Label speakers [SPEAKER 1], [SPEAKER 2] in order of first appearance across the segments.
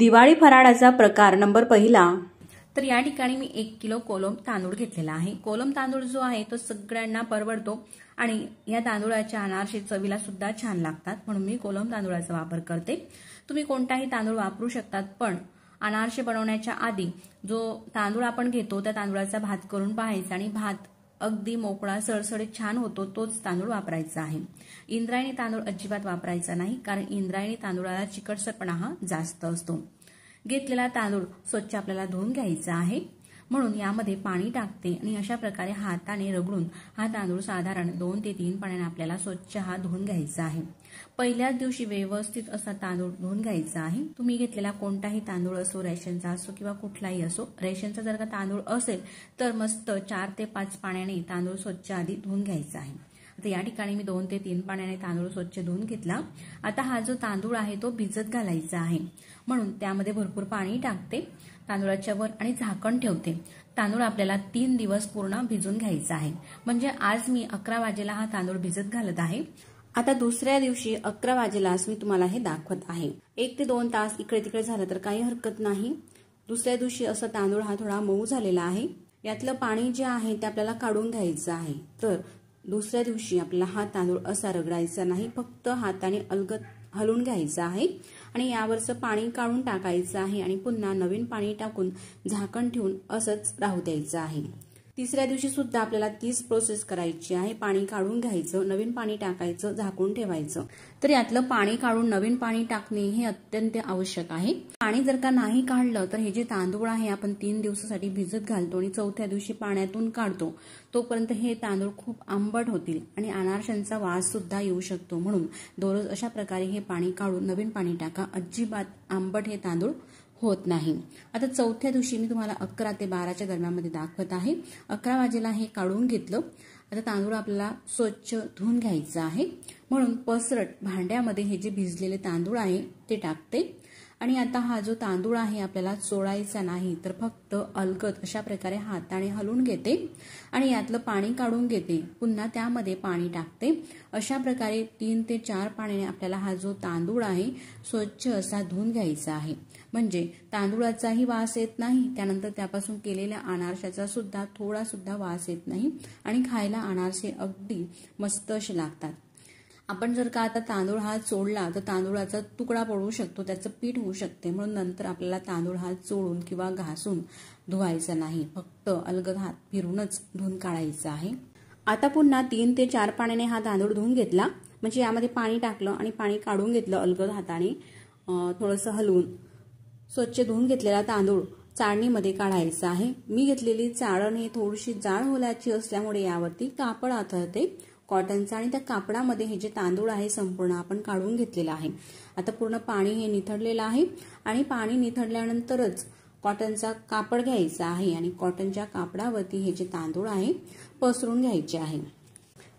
[SPEAKER 1] दिवाळी फराळाचा प्रकार नंबर पहिला तर या ठिकाणी मी एक किलो कोलम तांदूळ घेतलेला आहे कोलम तांदूळ जो आहे तो सगळ्यांना परवडतो आणि या तांदूळाच्या अनारशी चवीला सुद्धा छान लागतात म्हणून मी कोलम तांदूळाचा वापर करते तुम्ही कोणताही तांदूळ वापरू शकतात पण अनारसे बनवण्याच्या आधी जो तांदूळ आपण घेतो त्या तांदूळाचा भात करून पाहायचा आणि भात अगदी मोकळा सळसळीत छान होतो तोच तांदूळ वापरायचा आहे इंद्रायणी तांदूळ अजिबात वापरायचा नाही कारण इंद्रायणी तांदूळाला चिकटसरपणा हा जास्त असतो घेतलेला तांदूळ स्वच्छ आपल्याला धुवून घ्यायचा आहे म्हणून यामध्ये पाणी टाकते आणि अशा प्रकारे हाताने रगडून हा तांदूळ साधारण दोन ते तीन पाण्याने आपल्याला स्वच्छ हा धुवून घ्यायचा आहे पहिल्याच दिवशी व्यवस्थित असा तांदूळ धुवून घ्यायचा आहे तुम्ही घेतलेला कोणताही तांदूळ असो रेशनचा असो किंवा कुठलाही असो रेशनचा जर का तांदूळ असेल तर मस्त चार ते पाच पाण्याने तांदूळ स्वच्छ आधी धुवून घ्यायचा आहे आता या ठिकाणी मी दोन ते तीन पाण्याने तांदूळ स्वच्छ धुवून घेतला आता हा जो तांदूळ आहे तो भिजत घालायचा आहे म्हणून त्यामध्ये भरपूर पाणी टाकते तांदूळाच्या वर आणि झाकण ठेवते तांदूळ आपल्याला तीन दिवस पूर्ण भिजून घ्यायचा आहे म्हणजे आज मी अकरा वाजेला हा तांदूळ भिजत घालत आहे आता दुसऱ्या दिवशी अकरा वाजेलाच मी तुम्हाला हे दाखवत आहे एक ते दोन तास इकडे तिकडे झालं तर काही हरकत नाही दुसऱ्या दिवशी असं तांदूळ हा थोडा मऊ झालेला आहे यातलं पाणी जे आहे ते आपल्याला काढून घ्यायचं आहे तर दुसऱ्या दिवशी आपला हा तांदूळ असा रगडायचा नाही फक्त हाताने अलगत हलवून घ्यायचं आहे आणि यावरचं पाणी काढून टाकायचं आहे आणि पुन्हा नवीन पाणी टाकून झाकण ठेवून असंच राहू द्यायचं आहे तिसऱ्या दिवशी सुद्धा आपल्याला तीच प्रोसेस करायची आहे पाणी काढून घ्यायचं नवीन पाणी टाकायचं झाकून ठेवायचं तर यातलं पाणी काढून नवीन पाणी टाकणे हे अत्यंत आवश्यक आहे पाणी जर का नाही काढलं तर हे जे तांदूळ आहे आपण तीन दिवसासाठी भिजत घालतो आणि चौथ्या दिवशी पाण्यातून काढतो तोपर्यंत हे तांदूळ खूप आंबट होतील आणि अनारशांचा वास सुद्धा येऊ शकतो म्हणून दररोज अशा प्रकारे हे पाणी काढून नवीन पाणी टाका अजिबात आंबट हे तांदूळ होत नाही आता चौथ्या दिवशी मी तुम्हाला अकरा ते बाराच्या दरम्यानमध्ये दाखवत आहे अकरा वाजेला हे काढून घेतलं आता तांदूळ आपल्याला स्वच्छ धुवून घ्यायचं आहे म्हणून पसरट भांड्यामध्ये हे जे भिजलेले तांदूळ आहे ते टाकते आणि आता हा जो तांदूळ आहे आपल्याला चोळायचा नाही तर फक्त अलगद अशा प्रकारे हाताने हलवून घेते आणि यातलं पाणी काढून घेते पुन्हा त्यामध्ये पाणी टाकते अशा प्रकारे तीन ते चार पाण्याने आपल्याला हा जो तांदूळ आहे स्वच्छ असा धुवून घ्यायचा आहे म्हणजे तांदूळाचाही वास येत नाही त्यानंतर त्यापासून केलेल्या अनारशाचा सुद्धा थोडा सुद्धा वास येत नाही आणि खायला अनारसे अगदी मस्त असे लागतात आपण जर का आता तांदूळ हा चोळला तर तांदूळाचा तुकडा पडू शकतो त्याचं पीठ होऊ शकते म्हणून नंतर आपल्याला तांदूळ हा चोळून किंवा घासून धुवायचा नाही फक्त अलग हात फिरूनच धुवून काढायचा आहे आता पुन्हा तीन ते चार पाण्याने हा तांदूळ धुवून घेतला म्हणजे यामध्ये पाणी टाकलं आणि पाणी काढून घेतलं अलग हाताने थोडंसं हलवून स्वच्छ धुवून घेतलेला तांदूळ चाळणीमध्ये काढायचा आहे मी घेतलेली चाळण ही थोडीशी जाड होल्याची असल्यामुळे यावरती कापड आथळते कॉटनचा आणि त्या कापडामध्ये हे जे तांदूळ आहे संपूर्ण आपण काढून घेतलेलं आहे आता पूर्ण पाणी हे निथडलेलं आहे आणि पाणी निथडल्यानंतरच कॉटनचा कापड घ्यायचा आहे आणि कॉटनच्या कापडावरती हे जे तांदूळ आहे पसरून घ्यायचे आहे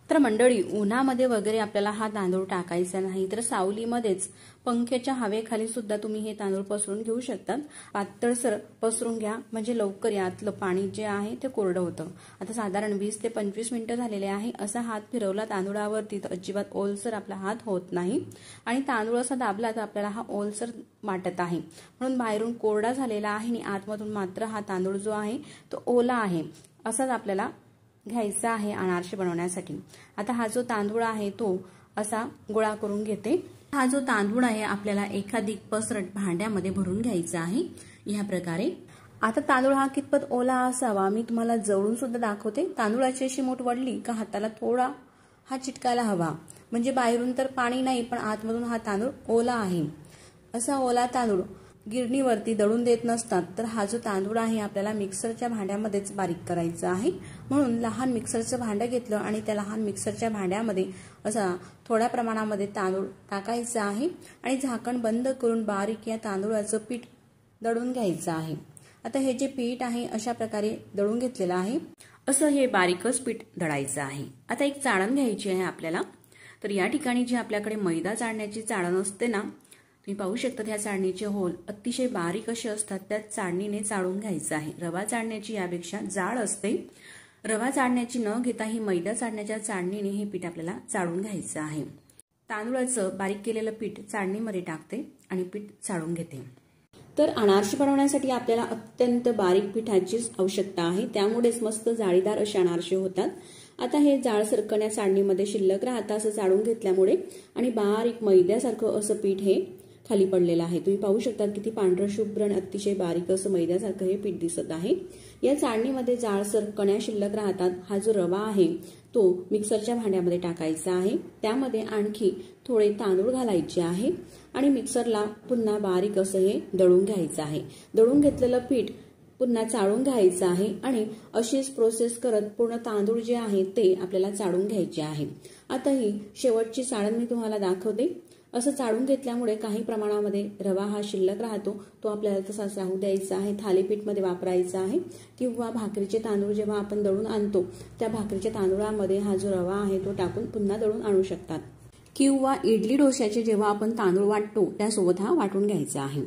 [SPEAKER 1] तर मंडळी उन्हामध्ये वगैरे आपल्याला हा तांदूळ टाकायचा नाही तर सावलीमध्येच पंख्याच्या हवेखाली सुद्धा तुम्ही हे तांदूळ पसरून घेऊ शकतात पातळसर पसरून घ्या म्हणजे लवकर यातलं पाणी जे आहे ते कोरडं होतं आता साधारण वीस ते पंचवीस मिनिटं झालेले आहे असा हात फिरवला तांदूळावरती तर अजिबात ओलसर आपला हात होत नाही आणि तांदूळ असा दाबला तर आपल्याला हा ओलसर वाटत आहे म्हणून बाहेरून कोरडा झालेला आहे आणि आतमधून मात्र हा तांदूळ जो आहे तो ओला आहे असाच आपल्याला घ्यायचा आहे अनारसे बनवण्यासाठी आता हा जो तांदूळ आहे तो असा गोळा करून घेते हा जो तांदूळ आहे आपल्याला एखादी पसरट भांड्यामध्ये भरून घ्यायचा आहे ह्या प्रकारे आता तांदूळ हा कितपत ओला असावा मी तुम्हाला जवळून सुद्धा दाखवते तांदूळाची अशी मोठ वडली का हाताला थोडा हा चिटकायला हवा म्हणजे बाहेरून तर पाणी नाही पण आतमधून हा तांदूळ ओला आहे असा ओला तांदूळ गिरणीवरती दळून देत नसतात तर हा जो तांदूळ आहे आपल्याला मिक्सरच्या भांड्यामध्येच बारीक करायचा आहे म्हणून लहान मिक्सरचं भांडं घेतलं आणि त्या लहान मिक्सरच्या भांड्यामध्ये असा थोड्या प्रमाणामध्ये तांदूळ टाकायचा आहे आणि झाकण बंद करून बारीक या तांदूळाचं पीठ दळून घ्यायचं आहे आता हे जे पीठ आहे अशा प्रकारे दळून घेतलेलं आहे असं हे बारीकच पीठ दळायचं आहे आता एक चाळण घ्यायची आहे आपल्याला तर या ठिकाणी जी आपल्याकडे मैदा चाळण्याची चाळण असते ना तुम्ही पाहू शकता ह्या चाळणीचे होल अतिशय बारीक असे असतात त्या चाळणीने चाळून घ्यायचं आहे रवा चाळण्याची यापेक्षा जाळ असते रवा चाळण्याची न घेता ही मैदा चाळण्याच्या चाळणीने हे पीठ आपल्याला चाळून घ्यायचं आहे तांदूळाचं बारीक केलेलं पीठ चाळणीमध्ये टाकते आणि पीठ चाळून घेते तर अनारशी बनवण्यासाठी आपल्याला अत्यंत बारीक पिठाचीच आवश्यकता आहे त्यामुळेच मस्त जाळीदार असे अनारसे होतात आता हे जाळ सरकण्या चाळणीमध्ये शिल्लक राहता असं चाळून घेतल्यामुळे आणि बारीक मैद्यासारखं असं पीठ हे खाली पडलेला आहे तुम्ही पाहू शकता किती पांढरं शुभ्र अतिशय बारीक असं मैद्यासारखं हे पीठ दिसत आहे या चाळणीमध्ये जाळसर कण्या शिल्लक राहतात हा जो रवा आहे तो मिक्सरच्या भांड्यामध्ये टाकायचा आहे त्यामध्ये आणखी थोडे तांदूळ घालायचे आहे आणि मिक्सरला पुन्हा बारीक असं हे दळून घ्यायचं आहे दळून घेतलेलं पीठ पुन्हा चाळून घ्यायचं आहे आणि अशीच प्रोसेस करत पूर्ण तांदूळ जे आहे ते आपल्याला चाळून घ्यायचे आहे आता ही शेवटची चाळण मी तुम्हाला दाखवते असं चाळून घेतल्यामुळे काही प्रमाणामध्ये रवा हा शिल्लक राहतो तो आपल्याला तसा राहू द्यायचा आहे थालीपीठमध्ये वापरायचा आहे किंवा भाकरीचे तांदूळ जेव्हा आपण दळून आणतो त्या भाकरीच्या तांदूळामध्ये हा जो रवा आहे तो टाकून पुन्हा दळून आणू शकतात किंवा इडली डोश्याचे जेव्हा आपण तांदूळ वाटतो त्यासोबत हा वाटून घ्यायचा आहे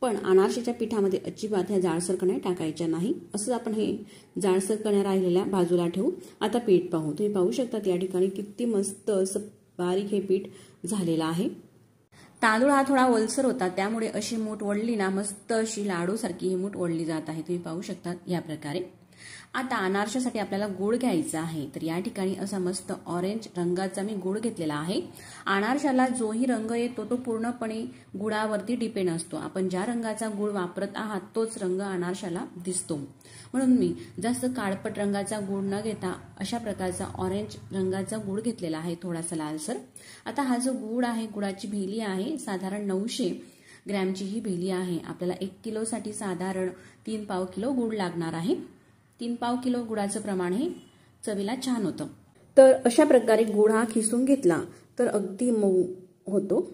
[SPEAKER 1] पण अनारशाच्या पिठामध्ये अजिबात ह्या जाळसरकण्या कण्या टाकायच्या नाही असंच आपण हे जाळसरकण्या कण्या राहिलेल्या बाजूला ठेवू आता पीठ पाहू तुम्ही पाहू शकता या ठिकाणी किती मस्त असं बारीक हे पीठ झालेलं आहे तांदूळ हा थोडा ओलसर होता त्यामुळे अशी मूठ ओढली ना मस्त अशी लाडूसारखी ही मूठ ओढली जात आहे तुम्ही पाहू शकता या प्रकारे आता अनारशासाठी आपल्याला गुळ घ्यायचा आहे तर या ठिकाणी असा मस्त ऑरेंज रंगाचा मी गुळ घेतलेला आहे अनारशाला जोही रंग येतो तो पूर्णपणे गुळावरती डिपेंड असतो आपण ज्या रंगाचा गुळ वापरत आहात तोच रंग अनारशाला दिसतो म्हणून मी जास्त काळपट रंगाचा गुड न घेता अशा प्रकारचा ऑरेंज रंगाचा गुड घेतलेला आहे थोडासा लालसर आता हा जो गुड आहे गुळाची भेली आहे साधारण नऊशे ग्रॅमची ही भेली आहे आपल्याला एक किलोसाठी साधारण तीन पाव किलो गुड लागणार आहे तीन पाव किलो गुळाचं प्रमाण हे चवीला छान होतं तर अशा प्रकारे गुड हा खिसून घेतला तर अगदी मऊ होतो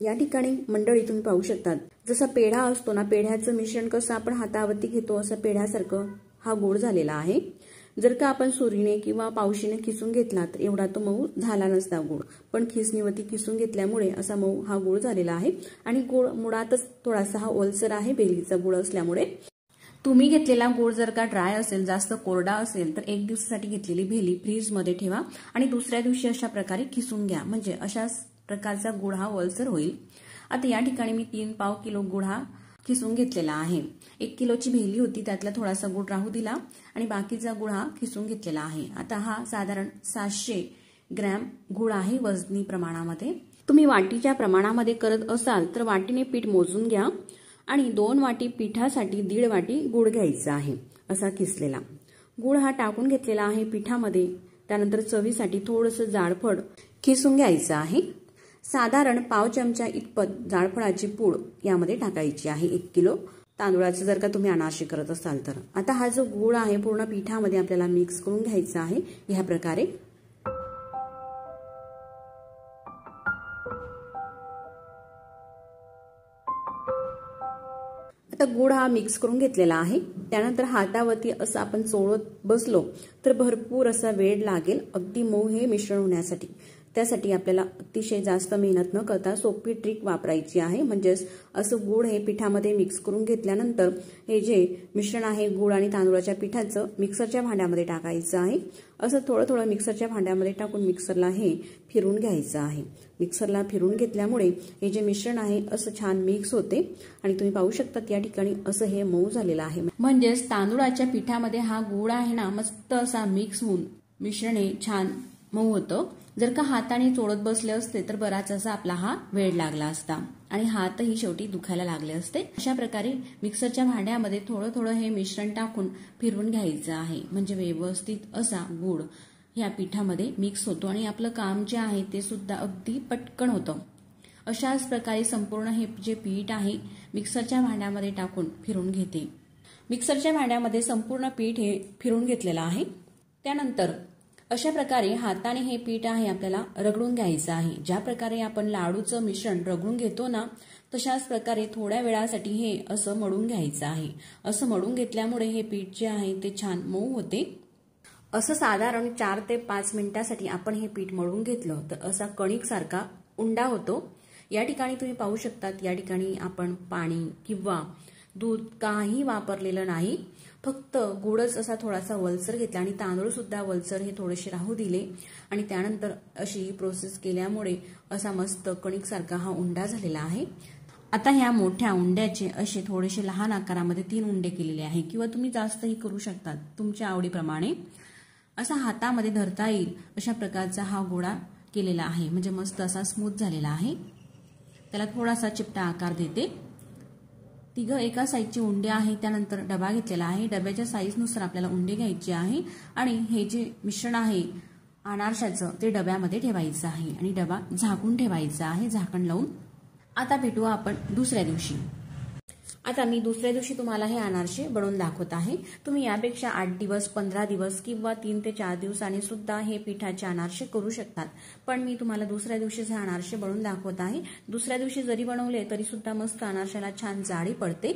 [SPEAKER 1] या ठिकाणी मंडळी तुम्ही पाहू शकतात जसा पेढा असतो ना पेढ्याचं मिश्रण कसं आपण हातावरती घेतो असं पेढ्यासारखं हा गोड झालेला आहे जर का आपण सुरीने किंवा पावशीने खिसून घेतला तर एवढा तो मऊ झाला नसता गोड पण खिसणीवरती किसून घेतल्यामुळे असा मऊ हा गोळ झालेला आहे आणि गुळ मुळातच थोडासा हा ओलसर आहे बेलीचा गुळ असल्यामुळे तुम्ही घेतलेला गोड जर का ड्राय असेल जास्त कोरडा असेल तर एक दिवसासाठी घेतलेली भेली फ्रीजमध्ये ठेवा आणि दुसऱ्या दिवशी अशा प्रकारे खिसून घ्या म्हणजे अशाच प्रकारचा गोड हा ओलसर होईल आता या ठिकाणी मी तीन पाव किलो गुळ हा खिसून घेतलेला आहे एक किलोची भेली होती त्यातला थोडासा गुळ राहू दिला आणि बाकीचा गुळ हा खिसून घेतलेला आहे आता हा साधारण सातशे ग्रॅम गुळ आहे वजनी प्रमाणामध्ये तुम्ही वाटीच्या प्रमाणामध्ये करत असाल तर वाटीने पीठ मोजून घ्या आणि दोन वाटी पिठासाठी दीड वाटी गुळ घ्यायचा आहे असा किसलेला गुळ हा टाकून घेतलेला आहे पिठामध्ये त्यानंतर चवीसाठी थोडस जाडफड खिसून घ्यायचं आहे साधारण पाव चमचा इतपत जाळफळाची पूड यामध्ये टाकायची आहे एक किलो तांदूळाचं जर का तुम्ही अनाशी करत असाल तर आता हा जो गुळ आहे पूर्ण पिठामध्ये आपल्याला मिक्स करून घ्यायचा आहे ह्या प्रकारे आता गुळ हा मिक्स करून घेतलेला आहे त्यानंतर हातावरती असं आपण चोळत बसलो तर भरपूर असा वेळ लागेल अगदी मऊ हे मिश्रण होण्यासाठी त्यासाठी आपल्याला अतिशय जास्त मेहनत न करता सोपी ट्रिक वापरायची आहे म्हणजेच असं गूळ हे पिठामध्ये मिक्स करून घेतल्यानंतर हे जे मिश्रण आहे गूळ आणि तांदूळाच्या पिठाचं मिक्सरच्या भांड्यामध्ये टाकायचं आहे असं थोडं थोडं मिक्सरच्या भांड्यामध्ये टाकून मिक्सरला हे फिरून घ्यायचं आहे मिक्सरला फिरून घेतल्यामुळे हे जे मिश्रण आहे असं छान मिक्स होते आणि तुम्ही पाहू शकता या ठिकाणी असं हे मऊ झालेलं आहे म्हणजेच तांदूळाच्या पिठामध्ये हा गूळ आहे ना मस्त असा मिक्स होऊन मिश्रण हे छान मऊ होतं जर का हाताने चोळत बसले असते तर बराच असा आपला हा वेळ लागला असता आणि हातही शेवटी दुखायला लागले असते अशा प्रकारे मिक्सरच्या भांड्यामध्ये थोडं थोडं हे मिश्रण टाकून फिरवून घ्यायचं आहे म्हणजे व्यवस्थित असा गुळ या पिठामध्ये मिक्स होतो आणि आपलं काम जे आहे ते सुद्धा अगदी पटकन होतं अशाच प्रकारे संपूर्ण हे जे पीठ आहे मिक्सरच्या भांड्यामध्ये टाकून फिरून घेते मिक्सरच्या भांड्यामध्ये संपूर्ण पीठ हे फिरून घेतलेलं आहे त्यानंतर अशा प्रकारे हाताने हे पीठ आहे आपल्याला रगडून घ्यायचं आहे ज्या प्रकारे आपण लाडूचं मिश्रण रगडून घेतो ना तशाच प्रकारे थोड्या वेळासाठी हे असं मळून घ्यायचं आहे असं मळून घेतल्यामुळे हे पीठ जे आहे ते छान मऊ होते असं साधारण चार ते पाच मिनिटासाठी आपण हे पीठ मळून घेतलं तर असा सारखा उंडा होतो या ठिकाणी तुम्ही पाहू शकतात या ठिकाणी आपण पाणी किंवा दूध काही वापरलेलं नाही फक्त गुडच असा थोडासा वलसर घेतला आणि तांदूळ सुद्धा वलसर हे थोडेसे राहू दिले आणि त्यानंतर अशी प्रोसेस केल्यामुळे असा मस्त कणिकसारखा हा उंडा झालेला आहे आता ह्या मोठ्या उंड्याचे असे थोडेसे लहान आकारामध्ये तीन उंडे केलेले आहे किंवा तुम्ही जास्तही करू शकता तुमच्या आवडीप्रमाणे असा हातामध्ये धरता येईल अशा प्रकारचा हा गोळा केलेला आहे म्हणजे मस्त असा स्मूथ झालेला आहे त्याला थोडासा चिपटा आकार देते तिघं एका साईजचे उंडे आहे त्यानंतर डबा घेतलेला आहे डब्याच्या साईजनुसार आपल्याला उंडे घ्यायचे आहे आणि हे जे मिश्रण आहे अनारशाचं ते डब्यामध्ये ठेवायचं आहे आणि डबा झाकून ठेवायचा आहे झाकण लावून आता भेटू आपण दुसऱ्या दिवशी आता मी दुसऱ्या दिवशी तुम्हाला हे अनारसे बनवून दाखवत आहे तुम्ही यापेक्षा आठ दिवस पंधरा दिवस किंवा तीन ते चार दिवसांनी सुद्धा हे पिठाचे अनारसे करू शकतात पण मी तुम्हाला दुसऱ्या दिवशीच हे अनारसे बनवून दाखवत आहे दुसऱ्या दिवशी जरी बनवले तरी सुद्धा मस्त अनारशाला छान जाळी पडते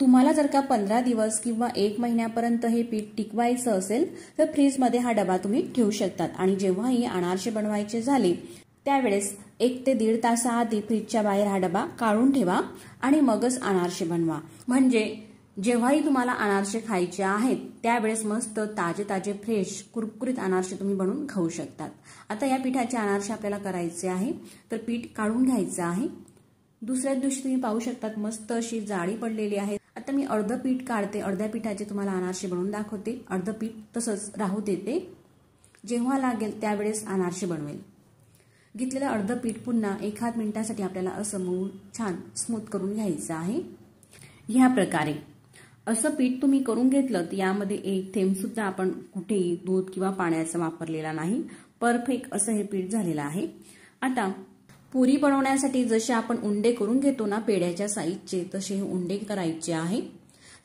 [SPEAKER 1] तुम्हाला जर का पंधरा दिवस किंवा एक महिन्यापर्यंत हे पीठ टिकवायचं असेल तर फ्रीजमध्ये हा डबा तुम्ही ठेवू शकतात आणि जेव्हाही अनारसे बनवायचे झाले त्यावेळेस एक ते दीड तासाआधी फ्रीजच्या बाहेर हा डबा काढून ठेवा आणि मगच अनारसे बनवा म्हणजे जेव्हाही तुम्हाला अनारसे खायचे आहेत त्यावेळेस मस्त ताजे ताजे फ्रेश कुरकुरीत अनारसे तुम्ही बनवून खाऊ शकतात आता या पिठाचे अनारसे आपल्याला करायचे आहे तर पीठ काढून घ्यायचं आहे दुसऱ्या दिवशी तुम्ही पाहू शकतात मस्त अशी जाळी पडलेली आहे आता मी अर्ध पीठ काढते अर्ध्या पिठाचे तुम्हाला अनारसे बनवून दाखवते अर्ध पीठ तसंच राहू देते जेव्हा लागेल त्यावेळेस अनारसे बनवेल घेतलेलं अर्धं पीठ पुन्हा एखाद मिनिटासाठी आपल्याला असं मऊ छान स्मूथ करून घ्यायचं आहे ह्या प्रकारे असं पीठ तुम्ही करून घेतलं तर यामध्ये एक थेंबसुद्धा आपण कुठेही दूध किंवा पाण्याचा वापरलेला नाही परफेक्ट असं हे पीठ झालेलं आहे आता पुरी बनवण्यासाठी जसे आपण उंडे करून घेतो ना पेड्याच्या साईजचे तसे हे उंडे करायचे आहे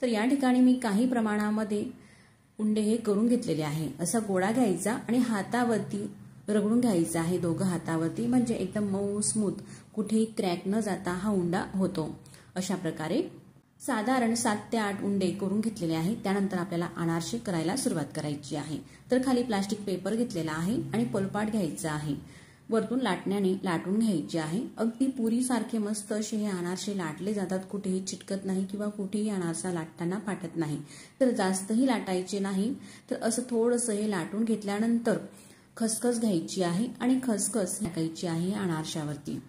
[SPEAKER 1] तर या ठिकाणी मी काही प्रमाणामध्ये उंडे हे करून घेतलेले आहे असा गोळा घ्यायचा आणि हातावरती रगडून घ्यायचं आहे दोघं हातावरती म्हणजे एकदम मऊ स्मूथ कुठेही क्रॅक न जाता हा उंडा होतो अशा प्रकारे साधारण सात ते आठ उंडे करून घेतलेले आहेत त्यानंतर आपल्याला अनारसे करायला सुरुवात करायची आहे तर खाली प्लास्टिक पेपर घेतलेला आहे आणि पोलपाट घ्यायचा आहे वरतून लाटण्याने लाटून घ्यायचे आहे अगदी पुरीसारखे मस्त असे हे अनारसे लाटले जातात कुठेही चिटकत नाही किंवा कुठेही अनारसा लाटताना फाटत नाही तर जास्तही लाटायचे नाही तर असं थोडंसं हे लाटून घेतल्यानंतर खसखस घ्यायची आहे आणि खसखस टाकायची आहे अनारशावरती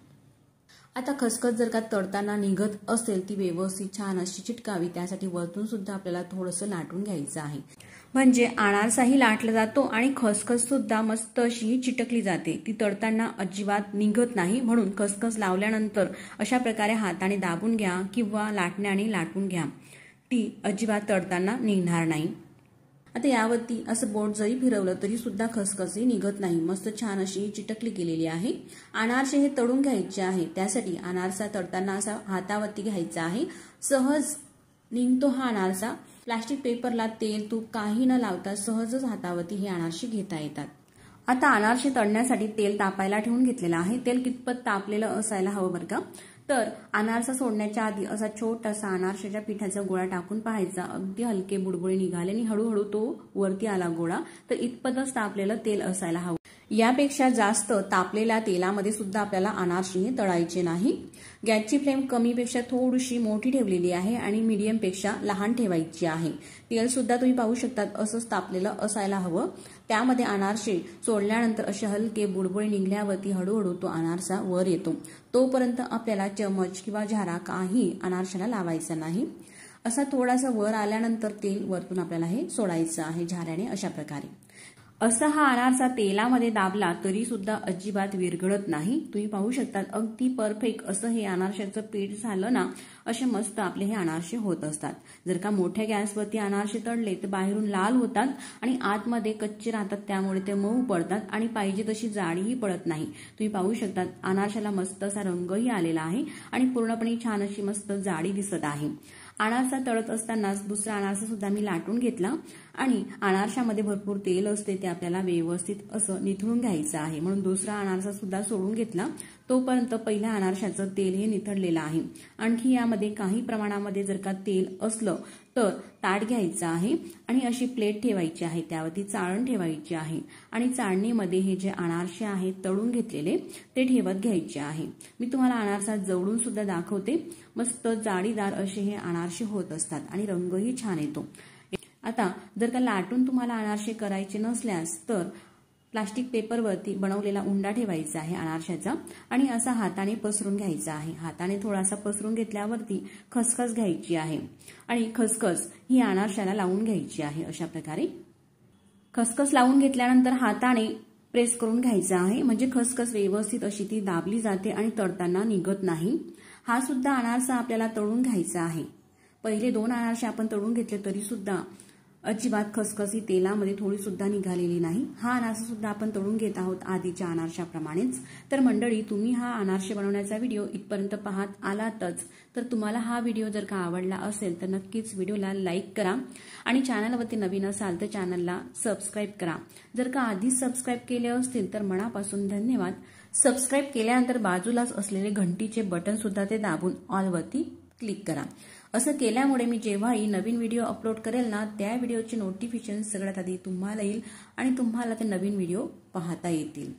[SPEAKER 1] आता खसखस जर का तडताना निघत असेल ती व्यवस्थित छान अशी चिटकावी त्यासाठी वरतून सुद्धा आपल्याला थोडंसं लाटून घ्यायचं आहे म्हणजे अनारसाही लाटला जातो आणि खसखस सुद्धा मस्त अशी चिटकली जाते ती तडताना अजिबात निघत नाही म्हणून खसखस लावल्यानंतर अशा प्रकारे हाताने दाबून घ्या किंवा लाटण्याने लाटून घ्या ती अजिबात तडताना निघणार नाही आता यावरती असं बोट जरी फिरवलं तरी सुद्धा खसखसे निघत नाही मस्त छान अशी चिटकली गेलेली आहे अनारसे हे तळून घ्यायचे आहे त्यासाठी अनारसा तळताना असा हातावरती घ्यायचा आहे सहज निघतो हा अनारसा प्लास्टिक पेपरला तेल तूप काही न लावता सहजच हातावरती हे अनारसे घेता येतात आता अनारसे तळण्यासाठी तेल तापायला ठेवून घेतलेलं आहे तेल कितपत तापलेलं असायला हवं बरं का तर अनारसा सोडण्याच्या आधी असा छोटासा अनारशाच्या पिठाचा गोळा टाकून पाहायचा अगदी हलके बुडबुळे निघाले आणि हळूहळू तो वरती आला गोळा तर इतपतच तापलेलं तेल असायला हवं यापेक्षा जास्त तापलेल्या तेलामध्ये सुद्धा आपल्याला हे तळायचे नाही गॅसची फ्लेम कमीपेक्षा थोडीशी मोठी ठेवलेली आहे आणि मीडियमपेक्षा लहान ठेवायची आहे तेल सुद्धा तुम्ही पाहू शकतात असंच तापलेलं असायला हवं त्यामध्ये अनारसे सोडल्यानंतर असे हलके बुडबुळे निघल्यावरती हळूहळू तो अनारसा वर येतो तोपर्यंत आपल्याला चमच किंवा झारा काही अनारशाला लावायचा नाही असा थोडासा वर आल्यानंतर तेल वरतून आपल्याला हे सोडायचं आहे झाऱ्याने अशा प्रकारे असा हा अनारसा तेलामध्ये दाबला तरी सुद्धा अजिबात विरघळत नाही तुम्ही पाहू शकता अगदी परफेक्ट असं हे अनारशाचं पीठ झालं ना असे मस्त आपले हे अनारसे होत असतात जर का मोठ्या गॅसवरती अनारसे तळले तर बाहेरून लाल होतात आणि आतमध्ये कच्चे राहतात त्यामुळे ते मऊ पडतात आणि पाहिजे तशी जाडीही पडत नाही तुम्ही पाहू शकता अनारशाला मस्त असा रंगही आलेला आहे आणि पूर्णपणे छान अशी मस्त जाडी दिसत आहे अनारसा तळत असतानाच दुसरा अनारसा सुद्धा मी लाटून घेतला आणि अनारशामध्ये भरपूर तेल असते ते आपल्याला व्यवस्थित असं निथळून घ्यायचं आहे म्हणून दुसरा अनारसा सुद्धा सोडून घेतला तोपर्यंत पहिल्या अनारशाचं तेल हे निथळलेलं आहे आणखी यामध्ये काही प्रमाणामध्ये जर का तेल असलं तर ताट घ्यायचं आहे आणि अशी प्लेट ठेवायची आहे त्यावरती चाळण ठेवायची आहे आणि चाळणीमध्ये हे जे अनारसे आहेत तळून घेतलेले ते ठेवत घ्यायचे आहे मी तुम्हाला अनारसा जवळून सुद्धा दाखवते मस्त जाडीदार असे हे अनारसे होत असतात आणि रंगही छान येतो आता जर का लाटून तुम्हाला अनारसे करायचे नसल्यास तर प्लास्टिक पेपरवरती बनवलेला उंडा ठेवायचा आहे अनारशाचा आणि असा हाताने पसरून घ्यायचा आहे हाताने थोडासा पसरून घेतल्यावरती खसखस घ्यायची आहे आणि खसखस ही अनारशाला लावून घ्यायची आहे अशा प्रकारे खसखस लावून घेतल्यानंतर हाताने प्रेस करून घ्यायचा आहे म्हणजे खसखस व्यवस्थित अशी ती दाबली जाते आणि तळताना निघत नाही हा सुद्धा अनारसा आपल्याला तळून घ्यायचा आहे पहिले दोन अनारसे आपण तळून घेतले तरी सुद्धा अजिबात खसखसी तेलामध्ये थोडी सुद्धा निघालेली नाही हा अनारसा सुद्धा आपण तळून घेत आहोत आधीच्या अनारशाप्रमाणेच तर मंडळी तुम्ही हा अनारसे बनवण्याचा व्हिडिओ इथपर्यंत पाहत आलातच तर तुम्हाला हा व्हिडिओ जर का आवडला असेल तर नक्कीच व्हिडिओला लाईक करा आणि चॅनलवरती नवीन असाल तर चॅनलला सबस्क्राईब करा जर का आधीच सबस्क्राईब केले असतील तर मनापासून धन्यवाद सबस्क्राईब केल्यानंतर बाजूलाच असलेले घंटीचे बटन सुद्धा ते दाबून ऑलवरती क्लिक करा असं केल्यामुळे मी जेव्हाही नवीन व्हिडिओ अपलोड करेल ना त्या व्हिडिओचे नोटिफिकेशन सगळ्यात आधी तुम्हाला येईल आणि तुम्हाला ते नवीन व्हिडिओ पाहता येतील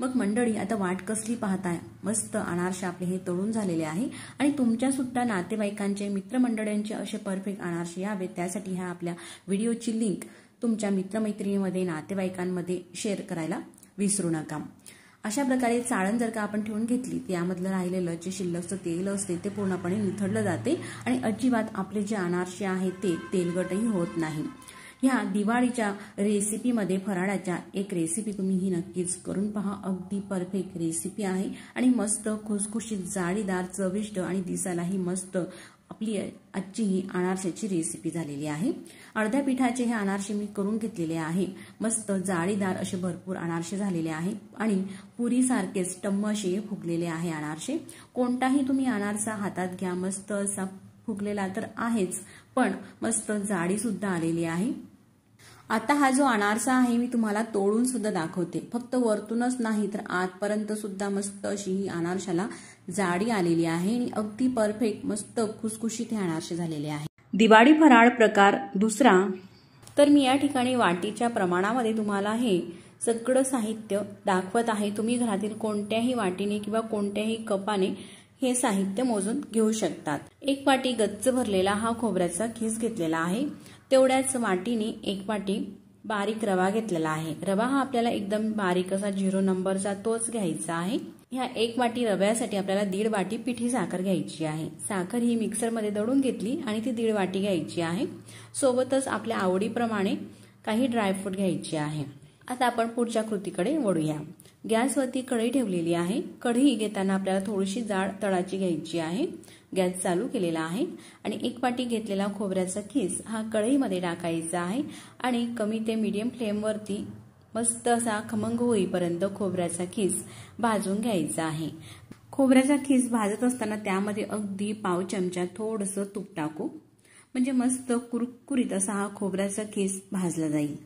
[SPEAKER 1] मग मंडळी आता वाट कसली पाहताय मस्त अनारसे आपले हे तळून झालेले आहे आणि तुमच्यासुद्धा नातेवाईकांचे मित्रमंडळांचे असे परफेक्ट अनारसे यावे त्यासाठी ह्या आपल्या व्हिडिओची लिंक तुमच्या मित्रमैत्रिणीमध्ये नातेवाईकांमध्ये शेअर करायला विसरू नका अशा प्रकारे चाळण जर का आपण ठेवून घेतली यामधलं राहिलेलं जे शिल्लकचं तेल असते ते पूर्णपणे निथडलं जाते आणि अजिबात आपले जे अनारसे आहे ते तेलगटही होत नाही ह्या दिवाळीच्या रेसिपीमध्ये फराळाच्या एक रेसिपी तुम्ही ही नक्कीच करून पहा अगदी परफेक्ट रेसिपी आहे आणि मस्त खुसखुशीत जाळीदार चविष्ट आणि दिसायलाही मस्त आपली आजची ही अनारशाची रेसिपी झालेली आहे अर्ध्या पिठाचे हे अनारसे मी करून घेतलेले आहे मस्त जाळीदार असे भरपूर अनारसे झालेले आहे आणि सारखे स्टम्म असे फुगलेले आहे अनारसे कोणताही तुम्ही अनारसा हातात घ्या मस्त असा फुगलेला तर आहेच पण मस्त जाळी सुद्धा आलेली आहे आता हा जो अनारसा आहे मी तुम्हाला तोडून सुद्धा दाखवते फक्त वरतूनच नाही तर आतपर्यंत सुद्धा मस्त अशी ही अनारशाला जाडी आलेली आहे आणि अगदी परफेक्ट मस्त खुसखुशीत हे अनारसे झालेले आहे दिवाळी फराळ प्रकार दुसरा तर मी या ठिकाणी वाटीच्या प्रमाणामध्ये तुम्हाला हे सगळं साहित्य दाखवत आहे तुम्ही घरातील कोणत्याही वाटीने किंवा कोणत्याही कपाने हे साहित्य मोजून घेऊ शकतात एक वाटी गच्च भरलेला हा खोबऱ्याचा खीस घेतलेला आहे तेवढ्याच वाटीने एक वाटी बारीक रवा घेतलेला आहे रवा हा आपल्याला एकदम बारीक असा झिरो नंबरचा तोच घ्यायचा आहे ह्या एक वाटी रव्यासाठी आपल्याला दीड वाटी पिठी साखर घ्यायची आहे साखर ही मिक्सरमध्ये दळून घेतली आणि ती दीड वाटी घ्यायची आहे सोबतच आपल्या आवडीप्रमाणे काही ड्रायफ्रूट घ्यायचे आहे आता आपण पुढच्या कृतीकडे वळूया गॅसवरती कढई ठेवलेली आहे कढई घेताना आपल्याला थोडीशी जाड तळाची घ्यायची आहे गॅस चालू केलेला आहे आणि एक वाटी घेतलेला खोबऱ्याचा खीस हा कढईमध्ये टाकायचा आहे आणि कमी ते मीडियम फ्लेमवरती मस्त असा खमंग होईपर्यंत खोबऱ्याचा खीस भाजून घ्यायचा आहे खोबऱ्याचा खीस भाजत असताना त्यामध्ये अगदी पाव चमचा थोडस तूप टाकू म्हणजे मस्त कुरकुरीत असा हा खोबऱ्याचा खीस भाजला जाईल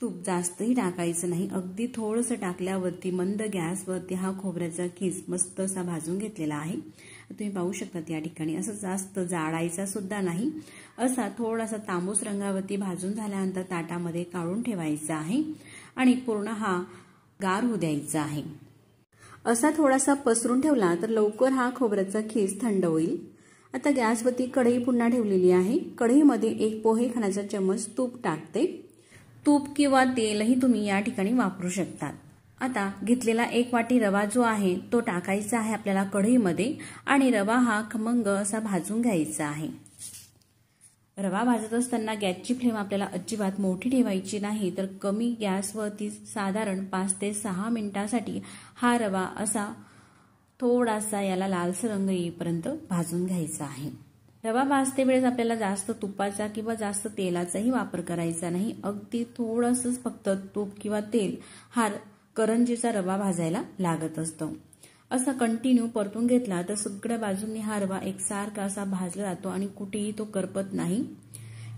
[SPEAKER 1] तूप जास्तही टाकायचं नाही अगदी थोडस टाकल्यावरती मंद गॅसवरती हा खोबऱ्याचा खीस मस्त असा भाजून घेतलेला आहे तुम्ही पाहू शकता या ठिकाणी असं जास्त जाळायचा सुद्धा नाही असा थोडासा तांबूस रंगावरती भाजून झाल्यानंतर ताटामध्ये काढून ठेवायचा आहे आणि पूर्ण हा गार होऊ द्यायचा आहे असा थोडासा पसरून ठेवला तर लवकर हा खोबऱ्याचा खीस थंड होईल आता गॅसवरती कढई पुन्हा ठेवलेली आहे कढईमध्ये एक पोहे खाण्याचा चमच तूप टाकते तूप किंवा तेलही तुम्ही या ठिकाणी वापरू शकतात आता घेतलेला एक वाटी रवा जो आहे तो टाकायचा आहे आपल्याला कढईमध्ये आणि रवा हा खमंग असा भाजून घ्यायचा आहे रवा भाजत असताना गॅसची फ्लेम आपल्याला अजिबात मोठी ठेवायची नाही तर कमी गॅसवरती साधारण पाच ते सहा मिनिटांसाठी हा रवा असा थोडासा याला लालसर रंग येईपर्यंत भाजून घ्यायचा आहे रवा भाजते वेळेस आपल्याला जास्त तुपाचा किंवा जास्त तेलाचाही वापर करायचा नाही अगदी थोडस फक्त तूप किंवा तेल हा करंजीचा रवा भाजायला लागत असतो असा कंटिन्यू परतून घेतला तर सगळ्या बाजूंनी हा रवा सारखा असा भाजला जातो आणि कुठेही तो करपत नाही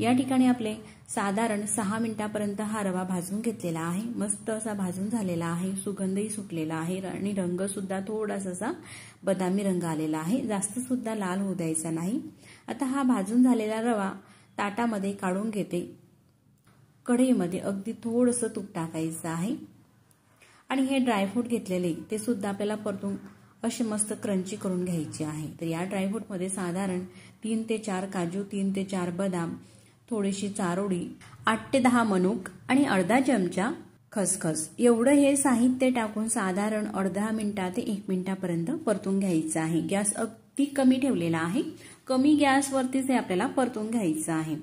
[SPEAKER 1] या ठिकाणी आपले साधारण सहा मिनिटापर्यंत हा रवा भाजून घेतलेला आहे मस्त असा भाजून झालेला आहे सुगंधही सुटलेला आहे आणि रंग सुद्धा थोडासा असा बदामी रंग आलेला आहे जास्त सुद्धा लाल होऊ द्यायचा नाही आता हा भाजून झालेला रवा ताटामध्ये काढून घेते कढईमध्ये अगदी थोडंसं तूप टाकायचं आहे आणि हे ड्रायफ्रूट घेतलेले ते सुद्धा आपल्याला परतून असे मस्त क्रंची करून घ्यायचे आहे तर या ड्रायफ्रूटमध्ये साधारण तीन ते चार काजू तीन ते चार बदाम थोडीशी चारोळी आठ ते दहा मनुक आणि अर्धा चमचा खसखस एवढं हे साहित्य टाकून साधारण अर्धा मिनिटा ते एक मिनिटापर्यंत परतून घ्यायचं आहे गॅस अगदी कमी ठेवलेला आहे कमी गॅसवरतीच हे आपल्याला परतून घ्यायचं आहे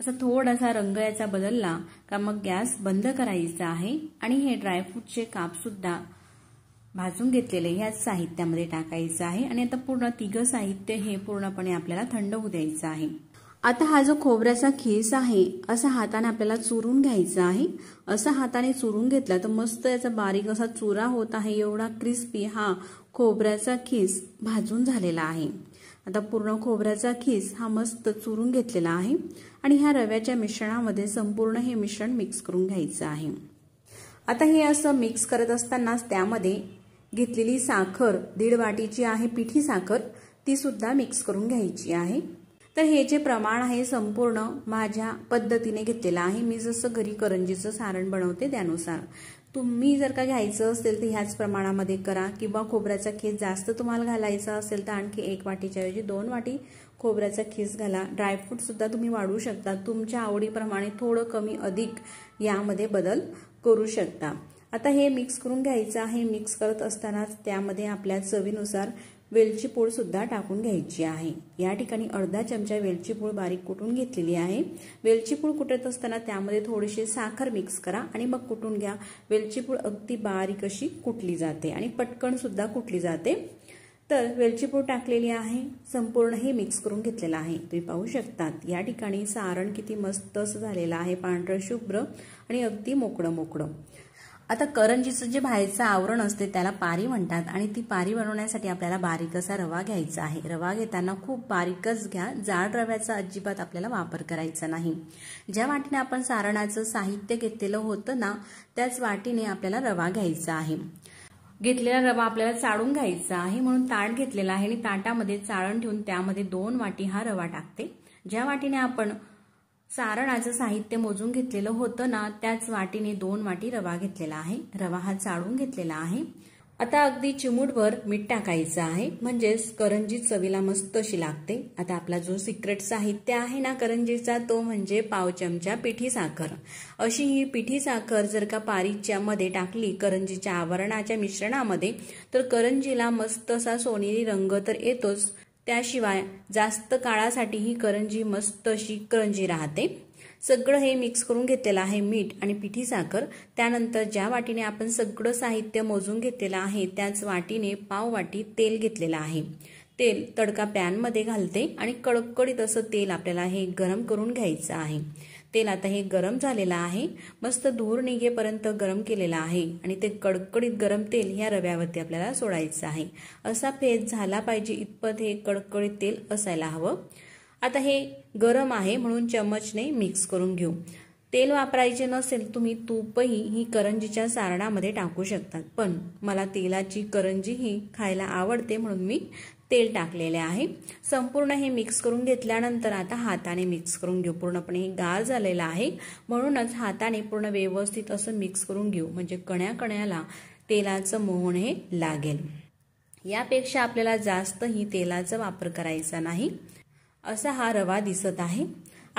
[SPEAKER 1] असा थोडासा रंग याचा बदलला का मग गॅस बंद करायचा आहे आणि हे ड्रायफ्रूटचे सुद्धा भाजून घेतलेले ह्याच साहित्यामध्ये टाकायचं आहे आणि आता पूर्ण तिघं साहित्य हे पूर्णपणे आपल्याला थंड होऊ द्यायचं आहे आता हा जो खोबऱ्याचा खेस आहे असा हाताने आपल्याला चुरून घ्यायचा आहे असा हाताने चुरून घेतला तर मस्त याचा बारीक असा चुरा होत आहे एवढा क्रिस्पी हा खोबऱ्याचा खीस भाजून झालेला आहे आता पूर्ण खोबऱ्याचा खीस हा मस्त चुरून घेतलेला आहे आणि ह्या रव्याच्या मिश्रणामध्ये संपूर्ण हे मिश्रण मिक्स करून घ्यायचं आहे आता हे असं मिक्स करत असतानाच त्यामध्ये घेतलेली साखर दीड वाटीची आहे पिठी साखर ती सुद्धा मिक्स करून घ्यायची आहे तर हे जे प्रमाण आहे संपूर्ण माझ्या पद्धतीने घेतलेलं आहे मी जसं घरी करंजीचं सारण बनवते त्यानुसार तुम्ही जर का घ्यायचं असेल तर ह्याच प्रमाणामध्ये करा किंवा खोबऱ्याचा खीस जास्त तुम्हाला घालायचा असेल तर आणखी एक वाटीच्या ऐवजी दोन वाटी खोबऱ्याचा खीस घाला ड्रायफ्रूटसुद्धा तुम्ही वाढवू शकता तुमच्या आवडीप्रमाणे थोडं कमी अधिक यामध्ये बदल करू शकता आता हे मिक्स करून घ्यायचं आहे मिक्स करत असतानाच त्यामध्ये आपल्या चवीनुसार वेलची सुद्धा टाकून घ्यायची आहे या ठिकाणी अर्धा चमचा वेलची पूड बारीक कुटून घेतलेली आहे वेलची पूड कुटत असताना त्यामध्ये थोडीशी साखर मिक्स करा आणि मग कुटून घ्या वेलची पूड अगदी बारीक अशी कुटली जाते आणि पटकन सुद्धा कुटली जाते तर वेलची पूड टाकलेली आहे संपूर्ण हे मिक्स करून घेतलेलं आहे तुम्ही पाहू शकतात या ठिकाणी सारण किती मस्त असं झालेलं आहे पांढरं शुभ्र आणि अगदी मोकळं मोकळं आता करंजीचं जे बाहेरचं आवरण असते त्याला पारी म्हणतात आणि ती पारी बनवण्यासाठी आपल्याला बारीक असा रवा घ्यायचा आहे रवा घेताना खूप बारीकच घ्या जाड रव्याचा अजिबात आपल्याला वापर करायचा नाही ज्या वाटीने आपण सारणाचं साहित्य घेतलेलं होतं ना त्याच वाटीने आपल्याला रवा घ्यायचा आहे घेतलेला रवा आपल्याला चाळून घ्यायचा आहे म्हणून ताट घेतलेला आहे आणि ताटामध्ये चाळण ठेवून त्यामध्ये दोन वाटी हा रवा टाकते ज्या वाटीने आपण सारणाचं साहित्य मोजून घेतलेलं होतं ना त्याच वाटीने दोन वाटी रवा घेतलेला आहे रवा हा चाळून घेतलेला आहे आता अगदी चिमूटभर मीठ टाकायचं आहे म्हणजेच करंजी चवीला मस्त अशी लागते आता आपला जो सिक्रेट साहित्य आहे ना करंजीचा तो म्हणजे पाव चमचा पिठी साखर अशी ही पिठी साखर जर का पारीच्या मध्ये टाकली करंजीच्या आवरणाच्या मिश्रणामध्ये तर करंजीला मस्त असा सोनेरी रंग तर येतोच त्याशिवाय जास्त काळासाठी ही करंजी मस्त अशी करंजी राहते सगळं हे मिक्स करून घेतलेलं आहे मीठ आणि पिठी साखर त्यानंतर ज्या वाटीने आपण सगळं साहित्य मोजून घेतलेलं आहे त्याच वाटीने पाव वाटी तेल घेतलेलं आहे तेल तडका पॅनमध्ये घालते आणि कडकडीत असं तेल आपल्याला हे गरम करून घ्यायचं आहे तेल आता हे गरम झालेलं आहे मस्त धूर निघेपर्यंत गरम केलेलं आहे आणि ते कडकडीत गरम तेल या रव्यावरती आपल्याला सोडायचं आहे असा फेस झाला पाहिजे इतपत हे कडकडीत तेल असायला हवं आता हे गरम आहे म्हणून चमचने मिक्स करून घेऊ तेल वापरायचे नसेल तुम्ही तूपही ही करंजीच्या सारणामध्ये टाकू शकतात पण मला तेलाची करंजी ही खायला आवडते म्हणून मी तेल टाकलेले आहे संपूर्ण हे मिक्स करून घेतल्यानंतर आता हाताने मिक्स करून घेऊ पूर्णपणे हे गार झालेलं आहे म्हणूनच हाताने पूर्ण व्यवस्थित असं मिक्स करून घेऊ म्हणजे कण्या कण्याला तेलाचं मोहन हे लागेल यापेक्षा आपल्याला जास्तही तेलाचा वापर करायचा नाही असा हा रवा दिसत आहे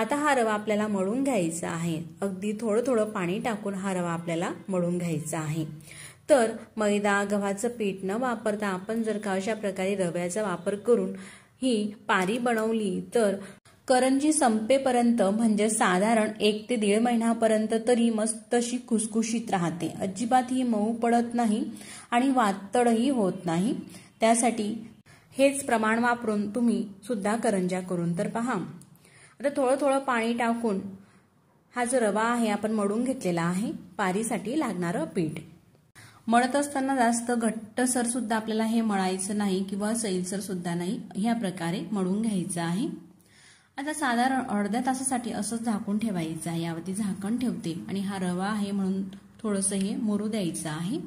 [SPEAKER 1] आता हा रवा आपल्याला मळून घ्यायचा आहे अगदी थोडं थोडं पाणी टाकून हा रवा आपल्याला मळून घ्यायचा आहे तर मैदा गव्हाचं पीठ न वापरता आपण जर का अशा प्रकारे रव्याचा वापर करून ही पारी बनवली तर करंजी संपेपर्यंत म्हणजे साधारण एक ते दीड महिन्यापर्यंत तरी मस्त अशी खुसखुशीत राहते अजिबात ही मऊ पडत नाही आणि वातडही होत नाही त्यासाठी हेच प्रमाण वापरून तुम्ही सुद्धा करंजा करून तर पहा आता थोडं थोडं पाणी टाकून हा जो रवा आहे आपण मडून घेतलेला आहे पारीसाठी लागणारं पीठ मळत असताना जास्त घट्टसर सुद्धा आपल्याला हे मळायचं नाही किंवा सैलसर सुद्धा नाही ह्या प्रकारे मळून घ्यायचं आहे आता साधारण अर्ध्या तासासाठी असंच झाकून ठेवायचं आहे यावरती झाकण ठेवते आणि हा रवा आहे म्हणून थोडंसं हे मोरू द्यायचं आहे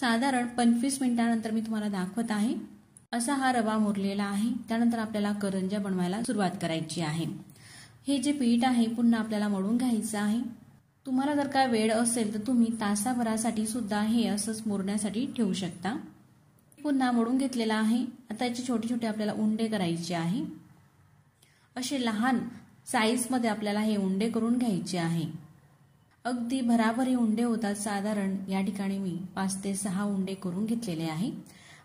[SPEAKER 1] साधारण पंचवीस मिनिटांनंतर मी तुम्हाला दाखवत आहे असा हा रवा मुरलेला आहे त्यानंतर आपल्याला करंजा बनवायला सुरुवात करायची आहे हे जे पीठ आहे पुन्हा आपल्याला मळून घ्यायचं आहे तुम्हाला जर का वेळ असेल तर तुम्ही तासाभरासाठी सुद्धा हे असंच मोरण्यासाठी ठेवू शकता पुन्हा मोडून घेतलेला आहे आता याचे छोटे छोटे आपल्याला उंडे करायचे आहे असे लहान साईजमध्ये आपल्याला हे उंडे करून घ्यायचे आहे अगदी भराभर हे उंडे होतात साधारण या ठिकाणी मी पाच ते सहा उंडे करून घेतलेले आहे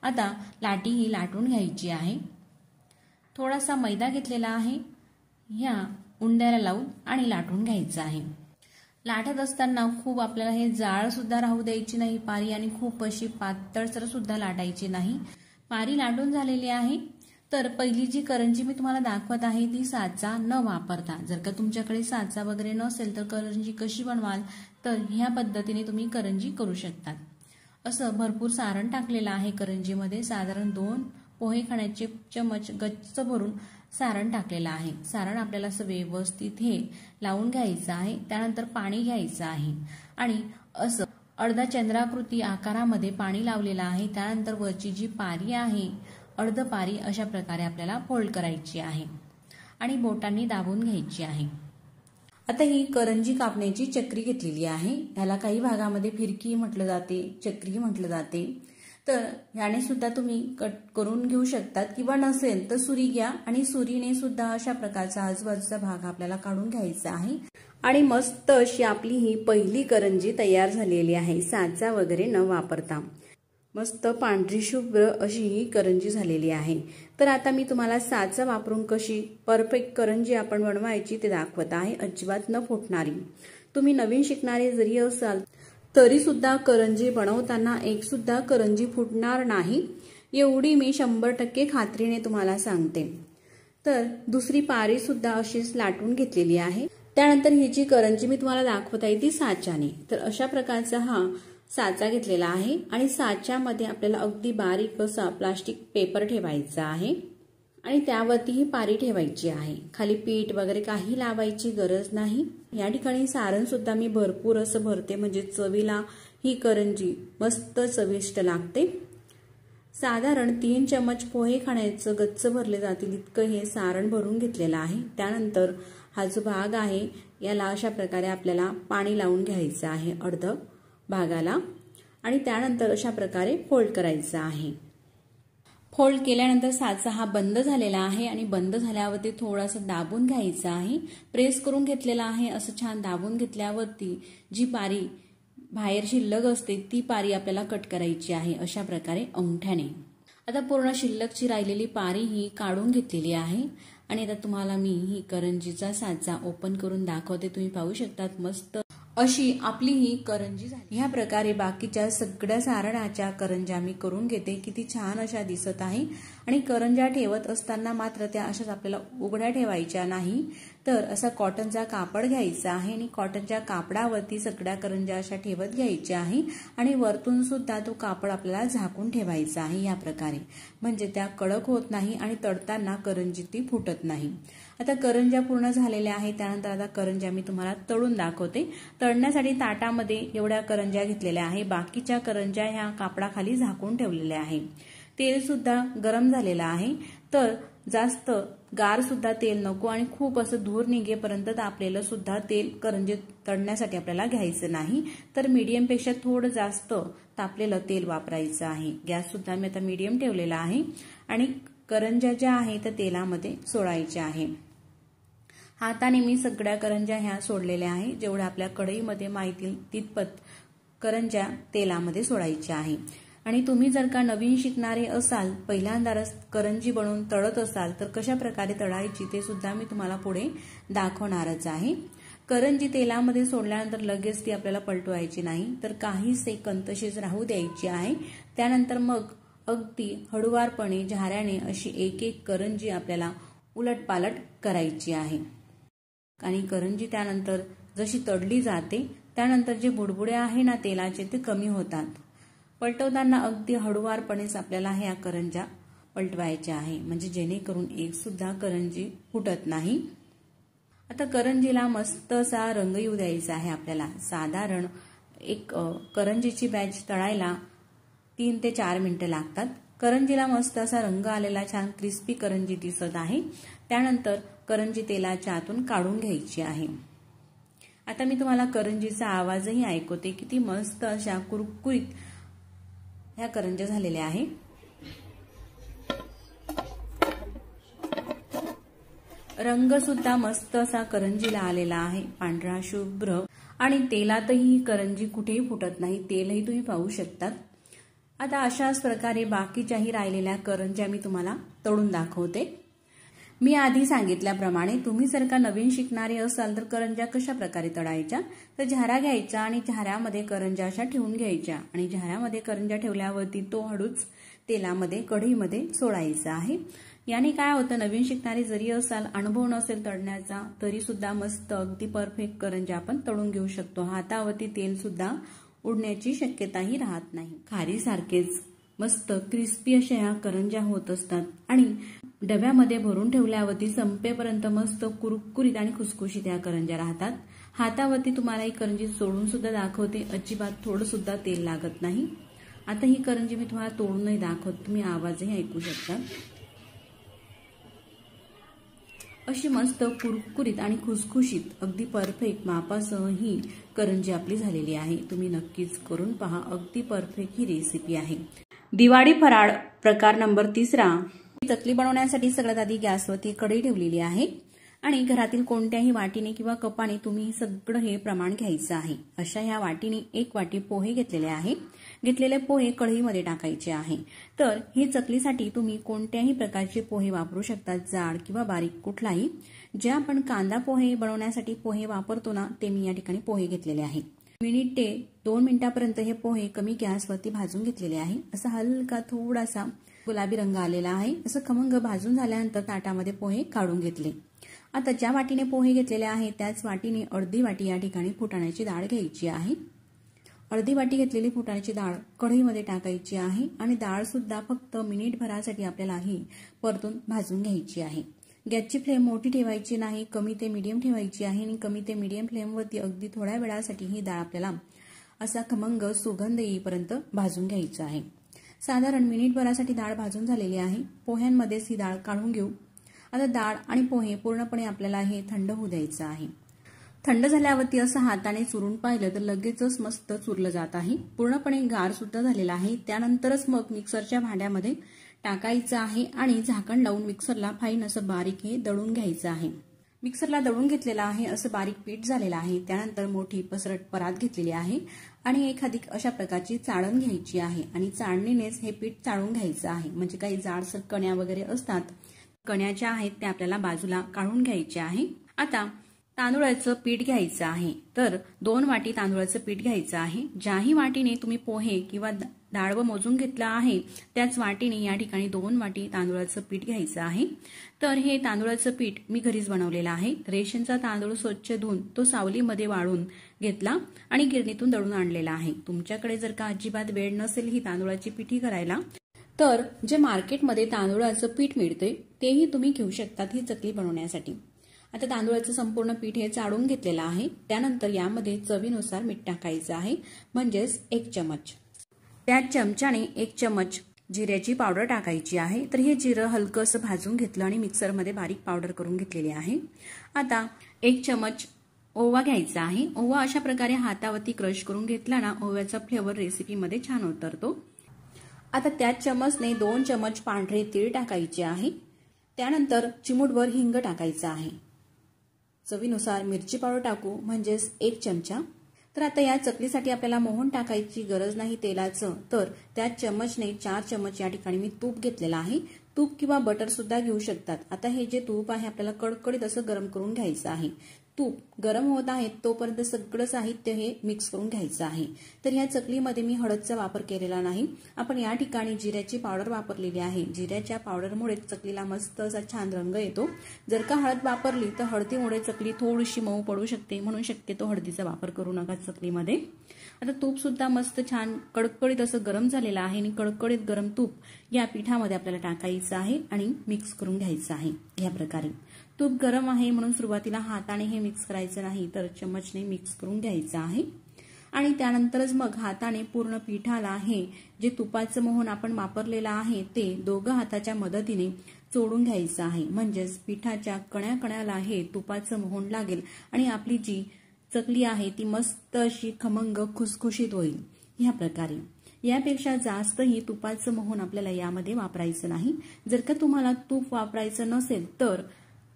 [SPEAKER 1] आता लाटी ही लाटून घ्यायची आहे थोडासा मैदा घेतलेला आहे ह्या उंड्याला लावून आणि लाटून घ्यायचं आहे लाटत असताना खूप आपल्याला हे जाळ सुद्धा राहू द्यायची नाही पारी आणि खूप अशी पातळसर सुद्धा लाटायची नाही पारी लाटून झालेली आहे तर पहिली जी करंजी मी तुम्हाला दाखवत आहे ती साचा न वापरता जर का तुमच्याकडे साचा वगैरे नसेल तर करंजी कशी बनवाल तर ह्या पद्धतीने तुम्ही करंजी करू शकता असं भरपूर सारण टाकलेलं आहे करंजीमध्ये साधारण दोन पोहे खाण्याचे चमच गच्च भरून सारण टाकलेलं आहे सारण आपल्याला असं व्यवस्थित हे लावून घ्यायचं आहे त्यानंतर पाणी घ्यायचं आहे आणि असं अर्धा चंद्राकृती आकारामध्ये पाणी लावलेलं आहे त्यानंतर वरची जी पारी आहे अर्ध पारी अशा प्रकारे आपल्याला फोल्ड करायची आहे आणि बोटांनी दाबून घ्यायची आहे आता ही करंजी कापण्याची चक्री घेतलेली आहे ह्याला काही भागामध्ये फिरकी म्हटलं जाते चक्री म्हटलं जाते तर ह्याने सुद्धा तुम्ही कट करून घेऊ शकतात किंवा नसेल तर सुरी घ्या आणि सुरीने सुद्धा अशा प्रकारचा आजूबाजूचा भाग आपल्याला काढून घ्यायचा आहे आणि मस्त अशी आपली ही पहिली करंजी तयार झालेली आहे साचा वगैरे न वापरता मस्त पांढरी शुभ्र अशी ही करंजी झालेली आहे तर आता मी तुम्हाला साचा वापरून कशी परफेक्ट करंजी आपण बनवायची ते दाखवत आहे अजिबात न फुटणारी तुम्ही नवीन शिकणारे जरी असाल तरी सुद्धा करंजी बनवताना एक सुद्धा करंजी फुटणार नाही एवढी मी शंभर टक्के खात्रीने तुम्हाला सांगते तर दुसरी पारी सुद्धा अशीच लाटून घेतलेली आहे त्यानंतर ही जी करंजी मी तुम्हाला दाखवत आहे ती साच्याने तर अशा प्रकारचा हा साचा घेतलेला आहे आणि साच्यामध्ये आपल्याला अगदी बारीक असा प्लास्टिक पेपर ठेवायचा आहे आणि त्यावरती ही पारी ठेवायची आहे खाली पीठ वगैरे काही लावायची गरज नाही या ठिकाणी सारण सुद्धा मी भरपूर असं भरते म्हणजे चवीला ही करंजी मस्त चविष्ट लागते साधारण तीन चमच पोहे खाण्याचं गच्च भरले जातील इतकं हे सारण भरून घेतलेलं आहे त्यानंतर हा जो भाग आहे याला अशा प्रकारे आपल्याला पाणी लावून घ्यायचं आहे अर्ध भागाला आणि त्यानंतर अशा प्रकारे फोल्ड करायचं आहे फोल्ड केल्यानंतर साचा हा बंद झालेला आहे आणि बंद झाल्यावरती थोडासा दाबून घ्यायचा आहे प्रेस करून घेतलेला आहे असं छान दाबून घेतल्यावरती जी पारी बाहेर शिल्लक असते ती पारी आपल्याला कट करायची आहे अशा प्रकारे अंगठ्याने आता पूर्ण शिल्लकची राहिलेली पारी ही काढून घेतलेली आहे आणि आता तुम्हाला मी ही करंजीचा साचा ओपन करून दाखवते तुम्ही पाहू शकतात मस्त अशी आपली ही करंजी झाली ह्या प्रकारे बाकीच्या सगळ्या सारणाच्या करंजा मी करून घेते किती छान अशा दिसत आहे आणि करंजा ठेवत असताना मात्र त्या अशाच आपल्याला उघड्या ठेवायच्या नाही तर असा कॉटनचा कापड घ्यायचा आहे आणि कॉटनच्या कापडावरती सगळ्या करंजा अशा ठेवत घ्यायच्या आहे आणि वरतून सुद्धा तो कापड आपल्याला झाकून ठेवायचा आहे या प्रकारे म्हणजे त्या कडक होत नाही आणि तडताना करंजी ती फुटत नाही आता करंजा पूर्ण झालेल्या आहेत त्यानंतर आता करंजा मी तुम्हाला तळून दाखवते तळण्यासाठी ताटामध्ये एवढ्या करंजा घेतलेल्या आहे बाकीच्या करंजा ह्या कापडाखाली झाकून ठेवलेल्या आहे तेल सुद्धा गरम झालेलं आहे तर जास्त गार सुद्धा तेल नको आणि खूप असं धूर निघेपर्यंत तापलेलं सुद्धा तेल करंजे तळण्यासाठी आपल्याला घ्यायचं नाही तर मीडियमपेक्षा थोडं जास्त तापलेलं तेल वापरायचं आहे गॅससुद्धा मी आता मीडियम ठेवलेला आहे आणि करंज्या ज्या आहे त्या तेलामध्ये सोडायच्या आहे हाताने मी सगळ्या करंज्या ह्या सोडलेल्या आहे जेवढ्या आपल्या कढईमध्ये माहिती तितपत करंज्या तेलामध्ये सोडायच्या आहे आणि तुम्ही जर का नवीन शिकणारे असाल पहिल्यांदा करंजी बनवून तळत असाल तर कशा प्रकारे तळायची ते सुद्धा मी तुम्हाला पुढे दाखवणारच आहे करंजी तेलामध्ये सोडल्यानंतर लगेच ती आपल्याला पलटवायची नाही तर काही सेकंद तशीच राहू द्यायची आहे त्यानंतर मग अगदी हळुवारपणे झाऱ्याने अशी एक एक करंजी आपल्याला उलटपालट करायची आहे आणि करंजी त्यानंतर जशी तडली जाते त्यानंतर जे बुडबुडे आहे ना तेलाचे ते कमी होतात पलटवताना अगदी हळुवारपणेच आपल्याला ह्या करंजा पलटवायच्या आहे म्हणजे जेणेकरून एक सुद्धा करंजी फुटत नाही आता करंजीला मस्त असा रंग येऊ द्यायचा आहे आपल्याला साधारण एक करंजीची बॅच तळायला तीन ते चार मिनटं लागतात करंजीला मस्त असा रंग आलेला छान क्रिस्पी करंजी दिसत आहे त्यानंतर करंजी तेलाच्या आतून काढून घ्यायची आहे आता मी तुम्हाला करंजीचा आवाजही ऐकवते किती मस्त अशा कुरकुरीत ह्या करंज्या झालेल्या आहे रंगसुद्धा मस्त असा करंजीला आलेला आहे पांढरा शुभ्र आणि तेलातही ही करंजी कुठेही फुटत नाही तेलही तुम्ही पाहू शकतात आता अशाच प्रकारे बाकीच्याही राहिलेल्या करंज्या मी तुम्हाला तळून दाखवते मी आधी सांगितल्याप्रमाणे तुम्ही जर का नवीन शिकणारे असाल तर करंजा कशा प्रकारे तळायच्या तर झारा घ्यायचा आणि झाऱ्यामध्ये करंजा अशा ठेवून घ्यायच्या आणि झाऱ्यामध्ये करंजा ठेवल्यावरती तो हळूच तेलामध्ये कढईमध्ये सोडायचा आहे याने काय होतं नवीन शिकणारे जरी असाल अनुभव नसेल तळण्याचा तरी सुद्धा मस्त अगदी परफेक्ट करंजा आपण तळून घेऊ शकतो हातावरती तेल सुद्धा उडण्याची शक्यताही राहत नाही खारीसारखेच मस्त क्रिस्पी अशा ह्या करंजा होत असतात आणि डब्यामध्ये भरून ठेवल्यावरती संपेपर्यंत मस्त कुरकुरीत आणि खुसखुशीत या करंज्या राहतात हातावरती तुम्हाला ही करंजी सोडून सुद्धा दाखवते अजिबात थोडं सुद्धा तेल लागत नाही आता ही करंजी मी तुम्हाला तोडूनही दाखवत तुम्ही आवाजही ऐकू शकता अशी मस्त कुरकुरीत आणि खुसखुशीत अगदी परफेक्ट मापासह ही करंजी आपली झालेली आहे तुम्ही नक्कीच करून पहा अगदी परफेक्ट ही रेसिपी आहे दिवाळी फराळ प्रकार नंबर तिसरा चकली बनवण्यासाठी सगळ्यात आधी गॅसवरती कढई ठेवलेली आहे आणि घरातील कोणत्याही वाटीने किंवा कपाने तुम्ही सगळं हे प्रमाण घ्यायचं आहे अशा ह्या वाटीने एक वाटी पोहे घेतलेले आहे घेतलेले पोहे कढईमध्ये टाकायचे आहे तर ही चकलीसाठी तुम्ही कोणत्याही प्रकारचे पोहे वापरू शकता जाड किंवा बारीक कुठलाही जे आपण कांदा पोहे बनवण्यासाठी पोहे वापरतो ना ते मी या ठिकाणी पोहे घेतलेले आहे मिनिट ते दोन मिनिटापर्यंत हे पोहे कमी गॅसवरती भाजून घेतलेले आहे असा हलका थोडासा गुलाबी रंग आलेला आहे असं खमंग भाजून झाल्यानंतर ताटामध्ये पोहे काढून घेतले आता ज्या वाटीने पोहे घेतलेले आहे त्याच वाटीने अर्धी वाटी या ठिकाणी फुटाण्याची डाळ घ्यायची आहे अर्धी वाटी घेतलेली फुटाण्याची डाळ कढईमध्ये टाकायची आहे आणि डाळ सुद्धा फक्त मिनिटभरासाठी आपल्याला ही परतून भाजून घ्यायची आहे गॅसची फ्लेम मोठी ठेवायची नाही कमी ते मिडियम ठेवायची आहे आणि कमी ते मीडियम फ्लेमवरती अगदी थोड्या वेळासाठी ही डाळ आपल्याला असा खमंग सुगंध येईपर्यंत भाजून घ्यायचा आहे साधारण मिनिटभरासाठी डाळ भाजून झालेली आहे पोह्यांमध्येच ही डाळ काढून घेऊ आता डाळ आणि पोहे पूर्णपणे आपल्याला हे थंड होऊ द्यायचं आहे थंड झाल्यावरती असं हाताने चुरून पाहिलं तर लगेचच मस्त चुरलं जात आहे पूर्णपणे गार सुद्धा झालेला आहे त्यानंतरच मग मिक्सरच्या भांड्यामध्ये टाकायचं आहे आणि झाकण लावून मिक्सरला फाईन असं बारीक हे दळून घ्यायचं आहे मिक्सरला दळून घेतलेलं आहे असं बारीक पीठ झालेलं आहे त्यानंतर मोठी पसरट परात घेतलेली आहे आणि एक अधिक अशा प्रकारची चाळण घ्यायची आहे आणि चाळणीनेच हे पीठ चाळून घ्यायचं आहे म्हणजे काही जाडसर कण्या वगैरे असतात कण्या ज्या आहेत त्या आपल्याला बाजूला काढून घ्यायच्या आहे आता तांदुळाचं पीठ घ्यायचं आहे तर दोन वाटी तांदुळाचं पीठ घ्यायचं आहे ज्याही वाटीने तुम्ही पोहे किंवा डाळ मोजून घेतला आहे त्याच वाटीने या ठिकाणी दोन वाटी तांदुळाचं पीठ घ्यायचं आहे तर हे तांदुळाचं पीठ मी घरीच बनवलेलं आहे रेशनचा तांदूळ स्वच्छ धुवून तो सावलीमध्ये वाळून घेतला आणि गिरणीतून दळून आणलेला आहे तुमच्याकडे जर का अजिबात वेळ नसेल ही तांदुळाची पिठी करायला तर जे मार्केटमध्ये तांदूळाचं पीठ मिळते तेही तुम्ही घेऊ शकतात ही चकली बनवण्यासाठी आता तांदूळाचं संपूर्ण पीठ हे चाळून घेतलेलं आहे त्यानंतर यामध्ये चवीनुसार मीठ टाकायचं आहे म्हणजेच एक चमच त्या चमच्याने एक चमच जिऱ्याची पावडर टाकायची आहे तर हे जिरं हलकं असं भाजून घेतलं आणि मिक्सरमध्ये बारीक पावडर करून घेतलेली आहे आता एक चमच ओवा घ्यायचा आहे ओवा अशा प्रकारे हातावरती क्रश करून घेतला ना ओव्याचा फ्लेवर रेसिपीमध्ये छान उतरतो आता त्याच चमचने दोन चमच पांढरे तीळ टाकायचे आहे त्यानंतर चिमूटवर हिंग टाकायचा आहे चवीनुसार मिरची पावडर टाकू म्हणजेच एक चमचा तर आता या चकलीसाठी आपल्याला मोहन टाकायची गरज नाही तेलाचं तर त्यात चमचने चार चमच या ठिकाणी मी तूप घेतलेला आहे तूप किंवा बटर सुद्धा घेऊ शकतात आता हे जे तूप आहे आपल्याला कडकडीत असं गरम करून घ्यायचं आहे तूप गरम होत आहे तोपर्यंत सगळं साहित्य हे मिक्स करून घ्यायचं आहे तर या चकलीमध्ये मी हळदचा वापर केलेला नाही आपण या ठिकाणी जिऱ्याची पावडर वापरलेली आहे जिऱ्याच्या पावडरमुळे चकलीला मस्त असा छान रंग येतो जर का हळद वापरली तर हळदीमुळे चकली थोडीशी मऊ पडू शकते म्हणून शक्यतो हळदीचा वापर करू नका चकलीमध्ये आता तूप सुद्धा मस्त छान कडकडीत असं गरम झालेलं आहे आणि कडकडीत गरम तूप या पिठामध्ये आपल्याला टाकायचं आहे आणि मिक्स करून घ्यायचं आहे या प्रकारे तूप गरम आहे म्हणून सुरुवातीला हाताने हे मिक्स करायचं नाही तर चमचने मिक्स करून घ्यायचं आहे आणि त्यानंतरच मग हाताने पूर्ण पिठाला हे जे तुपाचं मोहन आपण वापरलेलं आहे ते दोघं हाताच्या मदतीने चोडून घ्यायचं आहे म्हणजेच पिठाच्या कण्या कण्याला हे तुपाचं मोहन लागेल आणि आपली जी चकली आहे ती मस्त अशी खमंग खुसखुशीत होईल ह्या प्रकारे यापेक्षा जास्तही तुपाचं मोहन आपल्याला यामध्ये वापरायचं नाही जर का तुम्हाला तूप वापरायचं नसेल तर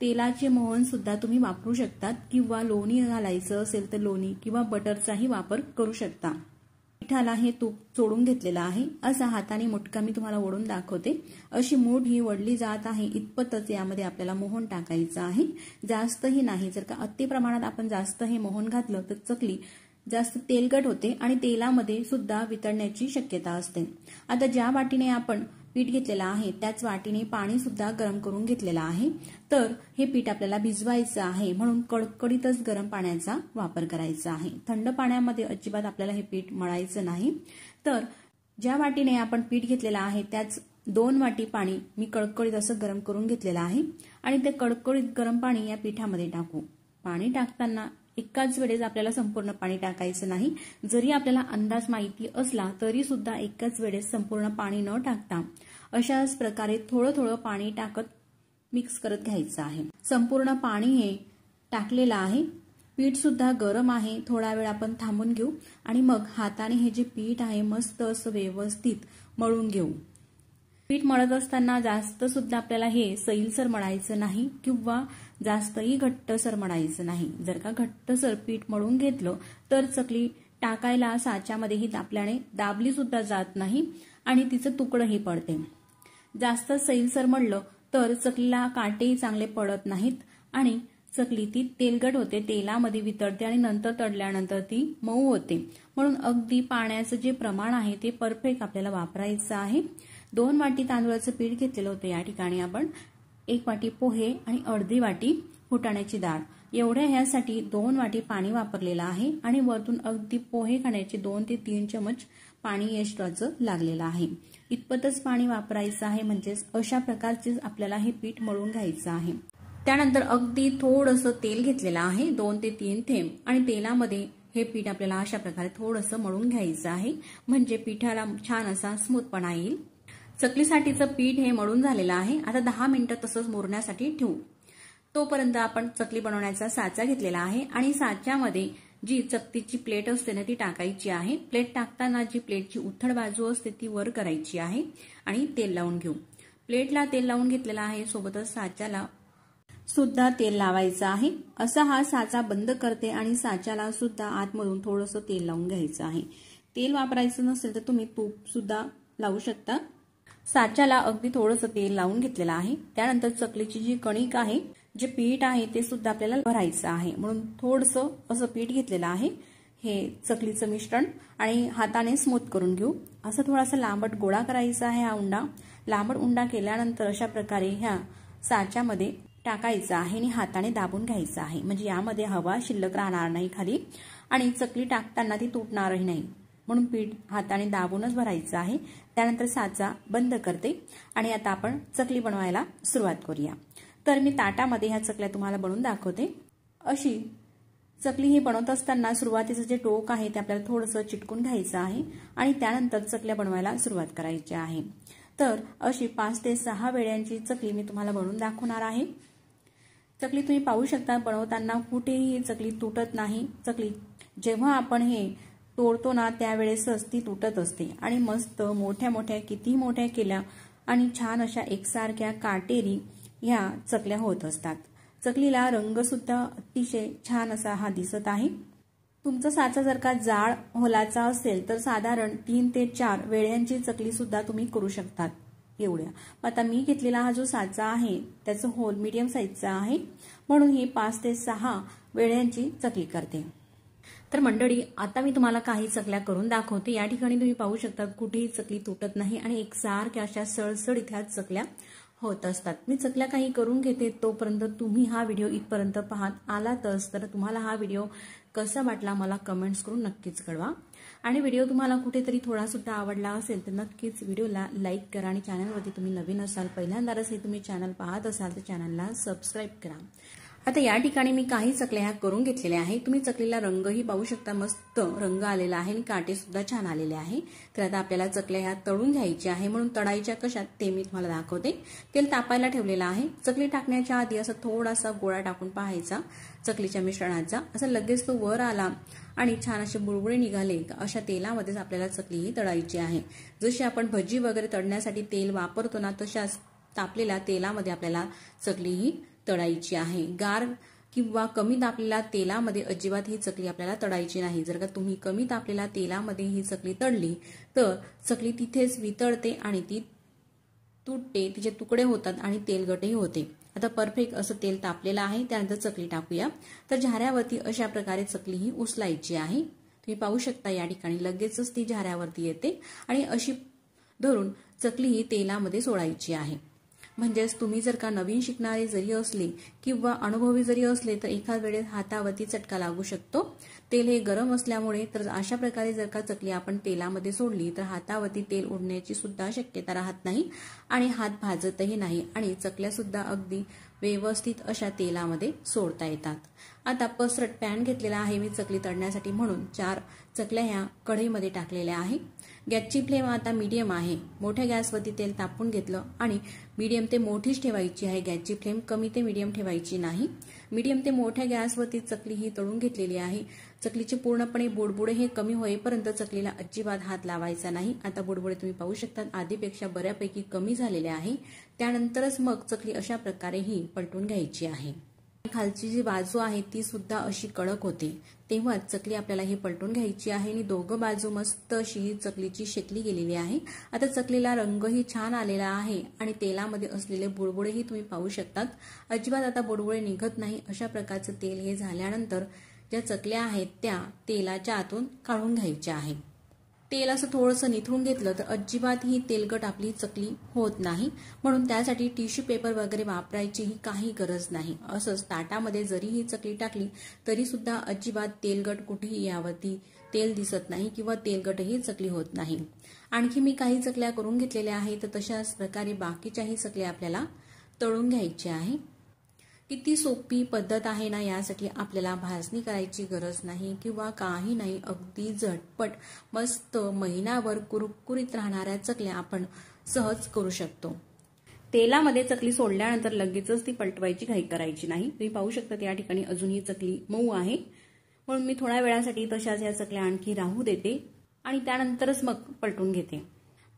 [SPEAKER 1] तेलाचे मोहन सुद्धा तुम्ही वापरू शकतात किंवा लोणी घालायचं असेल तर लोणी किंवा बटरचाही वापर करू शकता पिठाला हे तूप चोडून घेतलेलं आहे असा हाताने मुटका मी तुम्हाला ओढून दाखवते अशी मूठ ही वडली जात आहे इतपतच यामध्ये आपल्याला मोहन टाकायचं आहे जास्तही नाही जर का अति प्रमाणात आपण जास्त हे मोहन घातलं तर चकली जास्त तेलकट होते आणि तेलामध्ये सुद्धा वितळण्याची शक्यता असते आता ज्या वाटीने आपण पीठ घेतलेला आहे त्याच वाटीने पाणी सुद्धा गरम करून घेतलेलं आहे तर हे पीठ आपल्याला भिजवायचं आहे म्हणून कडकडीतच गरम पाण्याचा वापर करायचा आहे थंड पाण्यामध्ये अजिबात आपल्याला हे पीठ मळायचं नाही तर ज्या वाटीने आपण पीठ घेतलेलं आहे त्याच दोन वाटी पाणी मी कडकडीत असं गरम करून घेतलेलं आहे आणि ते कडकडीत गरम पाणी या पिठामध्ये टाकू पाणी टाकताना एकाच वेळेस आपल्याला संपूर्ण पाणी टाकायचं नाही जरी आपल्याला अंदाज माहिती असला तरी सुद्धा एकाच वेळेस संपूर्ण पाणी न टाकता अशाच प्रकारे थोडं थोडं पाणी टाकत मिक्स करत घ्यायचं आहे संपूर्ण पाणी हे टाकलेलं आहे पीठ सुद्धा गरम आहे थोडा वेळ आपण थांबून घेऊ आणि मग हाताने हे जे पीठ आहे मस्त असं व्यवस्थित मळून घेऊ पीठ मळत असताना जास्त सुद्धा आपल्याला हे सैलसर मळायचं नाही किंवा जास्तही घट्टसर म्हणायचं नाही जर का घट्टसर पीठ मळून घेतलं तर चकली टाकायला साच्यामध्येही दापल्याने दाबली सुद्धा जात नाही आणि तिचं तुकडंही पडते जास्त सैलसर म्हणलं तर चकलीला काटेही चांगले पडत नाहीत आणि चकली ती तेलगट होते तेलामध्ये वितळते आणि नंतर तडल्यानंतर ती मऊ होते म्हणून अगदी पाण्याचं जे प्रमाण आहे ते परफेक्ट आपल्याला वापरायचं आहे दोन वाटी तांदूळाचं पीठ घेतलेलं होतं या ठिकाणी आपण एक वाटी पोहे आणि अर्धी वाटी फुटाण्याची डाळ एवढ्या ह्यासाठी दोन वाटी पाणी वापरलेलं आहे आणि वरतून अगदी पोहे खाण्याचे दोन ते तीन चमच पाणी एक्स्ट्राचं लागलेलं आहे इतपतच पाणी वापरायचं आहे म्हणजेच अशा प्रकारचे आपल्याला हे पीठ मळून घ्यायचं आहे त्यानंतर अगदी थोडंसं तेल घेतलेलं आहे दोन ते तीन थेंब आणि तेलामध्ये हे पीठ आपल्याला अशा प्रकारे थोडस मळून घ्यायचं आहे म्हणजे पिठाला छान असा स्मूथपणा येईल चकलीसाठीचं पीठ हे मळून झालेलं आहे आता दहा मिनिटं तसंच मोरण्यासाठी ठेवू तोपर्यंत आपण चकली बनवण्याचा साचा घेतलेला आहे आणि साच्यामध्ये जी चकतीची प्लेट असते ना ती टाकायची आहे प्लेट टाकताना जी प्लेटची उथळ बाजू असते ती वर करायची आहे आणि तेल लावून घेऊ प्लेटला तेल लावून घेतलेला आहे सोबतच साच्याला सुद्धा तेल लावायचं आहे असा हा साचा बंद करते आणि साच्याला सुद्धा आतमधून थोडंसं तेल लावून घ्यायचं आहे तेल वापरायचं नसेल तर तुम्ही तूप सुद्धा लावू शकता साच्याला अगदी थोडंसं तेल लावून घेतलेलं आहे त्यानंतर चकलीची जी कणिक आहे जे पीठ आहे ते सुद्धा आपल्याला भरायचं आहे म्हणून थोडंसं असं पीठ घेतलेलं आहे हे चकलीचं मिश्रण आणि हाताने स्मूथ करून घेऊ असं थोडासा लांबट गोळा करायचा आहे हा उंडा लांबट उंडा केल्यानंतर अशा प्रकारे ह्या साच्यामध्ये टाकायचा आहे आणि हाताने दाबून घ्यायचा आहे म्हणजे यामध्ये हवा शिल्लक राहणार नाही खाली आणि चकली टाकताना ती तुटणारही नाही म्हणून पीठ हाताने दाबूनच भरायचं आहे त्यानंतर साचा बंद करते आणि आता आपण चकली बनवायला सुरुवात करूया तर मी ताटामध्ये ह्या चकल्या तुम्हाला बनवून दाखवते अशी चकली ही बनवत असताना सुरुवातीचं जे टोक आहे ते आपल्याला थोडंसं चिटकून घ्यायचं आहे आणि त्यानंतर चकल्या बनवायला सुरुवात करायची आहे तर अशी पाच ते सहा वेळ्यांची चकली मी तुम्हाला बनवून दाखवणार आहे चकली तुम्ही पाहू शकता बनवताना कुठेही चकली तुटत नाही चकली जेव्हा आपण हे तोडतो ना त्यावेळेसच ती तुटत असते आणि मस्त मोठ्या मोठ्या किती मोठ्या केल्या आणि छान अशा एकसारख्या काटेरी ह्या चकल्या होत असतात चकलीला रंग सुद्धा अतिशय छान असा हा दिसत आहे तुमचा साचा जर का जाळ होलाचा असेल तर साधारण तीन ते चार वेळ्यांची चकली सुद्धा तुम्ही करू शकतात एवढ्या मग आता मी घेतलेला हा जो साचा आहे त्याचं होल मीडियम साईजचा आहे म्हणून ही पाच ते सहा वेळ्यांची चकली करते तर मंडळी आता मी तुम्हाला काही चकल्या करून दाखवते या ठिकाणी तुम्ही पाहू शकता कुठेही चकली तुटत नाही आणि एक सारख्या अशा सळसळ ह्या चकल्या होत असतात मी चकल्या काही करून घेते तोपर्यंत तुम्ही हा व्हिडिओ इथपर्यंत पाहत आलातच तर तुम्हाला हा व्हिडिओ कसा वाटला मला कमेंट्स करून नक्कीच कळवा आणि व्हिडिओ तुम्हाला कुठेतरी थोडा सुद्धा आवडला असेल तर नक्कीच व्हिडिओला लाईक करा आणि चॅनलवरती तुम्ही नवीन असाल पहिल्यांदाच हे तुम्ही चॅनल पाहत असाल तर चॅनलला सबस्क्राईब करा आता या ठिकाणी मी काही चकल्या ह्या करून घेतलेल्या आहेत तुम्ही चकलीला रंगही पाहू शकता मस्त रंग आलेला आहे आणि काटे सुद्धा छान आलेले आहे तर आता आपल्याला चकल्या ह्या तळून घ्यायच्या आहे म्हणून तळायच्या कशात ते मी तुम्हाला दाखवते तेल तापायला ठेवलेलं आहे चकली टाकण्याच्या आधी असा थोडासा गोळा टाकून पाहायचा चकलीच्या मिश्रणाचा असा लगेच तो वर आला आणि छान असे बुळबुळे निघाले अशा तेलामध्येच आपल्याला चकली ही तळायची आहे जशी आपण भजी वगैरे तळण्यासाठी तेल वापरतो ना तशाच तापलेल्या तेलामध्ये आपल्याला चकली ही तळायची आहे गार किंवा कमी तापलेल्या तेलामध्ये अजिबात ही चकली आपल्याला तळायची नाही जर का तुम्ही कमी तापलेल्या तेलामध्ये ही चकली तळली तर चकली तिथेच वितळते आणि ती तुटते तिचे तुकडे होतात आणि तेलगटही होते आता परफेक्ट असं तेल तापलेलं आहे त्यानंतर चकली टाकूया तर झाऱ्यावरती अशा प्रकारे चकली ही उचलायची आहे तुम्ही पाहू शकता या ठिकाणी लगेचच ती झाऱ्यावरती येते आणि अशी धरून चकली ही तेलामध्ये सोडायची आहे म्हणजेच तुम्ही जर का नवीन शिकणारे जरी असले किंवा अनुभवी जरी असले तर एका वेळेस हातावरती चटका लागू शकतो तेल हे गरम असल्यामुळे तर अशा प्रकारे जर का चकली आपण तेलामध्ये सोडली तर हातावरती तेल उडण्याची सुद्धा शक्यता राहत नाही आणि हात भाजतही नाही आणि चकल्या सुद्धा अगदी व्यवस्थित अशा तेलामध्ये सोडता येतात आता पसरट पॅन घेतलेला आहे मी चकली तळण्यासाठी म्हणून चार चकल्या ह्या कढईमध्ये टाकलेल्या आहे गॅसची फ्लेम आता मीडियम आहे मोठ्या गॅसवरती तेल तापून घेतलं आणि मीडियम ते मोठीच ठेवायची आहे गॅसची फ्लेम कमी ते मीडियम ठेवायची नाही मीडियम ते मोठ्या गॅसवरती चकली ही तळून घेतलेली आहे चकलीचे पूर्णपणे बुडबुडे हे कमी होईपर्यंत चकलीला अजिबात हात लावायचा नाही आता बुडबुडे तुम्ही पाहू शकता आधीपेक्षा बऱ्यापैकी कमी झालेले आहे त्यानंतरच मग चकली अशा प्रकारे ही पलटून घ्यायची आहे खालची जी बाजू आहे ती सुद्धा अशी कडक होते तेव्हा चकली आपल्याला ही पलटून घ्यायची आहे आणि दोघं बाजू मस्त अशी चकलीची शेकली गेलेली आहे आता चकलीला रंगही छान आलेला आहे आणि तेलामध्ये असलेले बुडबुडेही तुम्ही पाहू शकतात अजिबात आता बुडबुडे निघत नाही अशा प्रकारचं तेल हे झाल्यानंतर ज्या चकल्या आहेत त्या तेलाच्या आतून काढून घ्यायच्या आहेत तेल असं थोडंसं निथळून घेतलं तर अजिबात ही तेलकट आपली चकली होत नाही म्हणून त्यासाठी टिश्यू पेपर वगैरे वापरायचीही काही गरज नाही असंच ताटामध्ये जरी ही चकली टाकली तरी सुद्धा अजिबात तेलगट कुठेही यावरती तेल दिसत नाही किंवा तेलगटही चकली होत नाही आणखी मी काही चकल्या करून घेतलेल्या आहेत तर तशाच प्रकारे बाकीच्याही चकल्या आपल्याला तळून घ्यायच्या आहे किती सोपी पद्धत आहे ना यासाठी आपल्याला भाजणी करायची गरज नाही किंवा काही नाही अगदी झटपट मस्त महिनावर कुरकुरीत राहणाऱ्या चकल्या आपण सहज करू शकतो तेलामध्ये चकली सोडल्यानंतर लगेचच ती पलटवायची घाई करायची नाही तुम्ही पाहू शकता या ठिकाणी अजूनही चकली मऊ आहे म्हणून मी थोड्या वेळासाठी तशाच या चकल्या आणखी राहू देते आणि त्यानंतरच मग पलटून घेते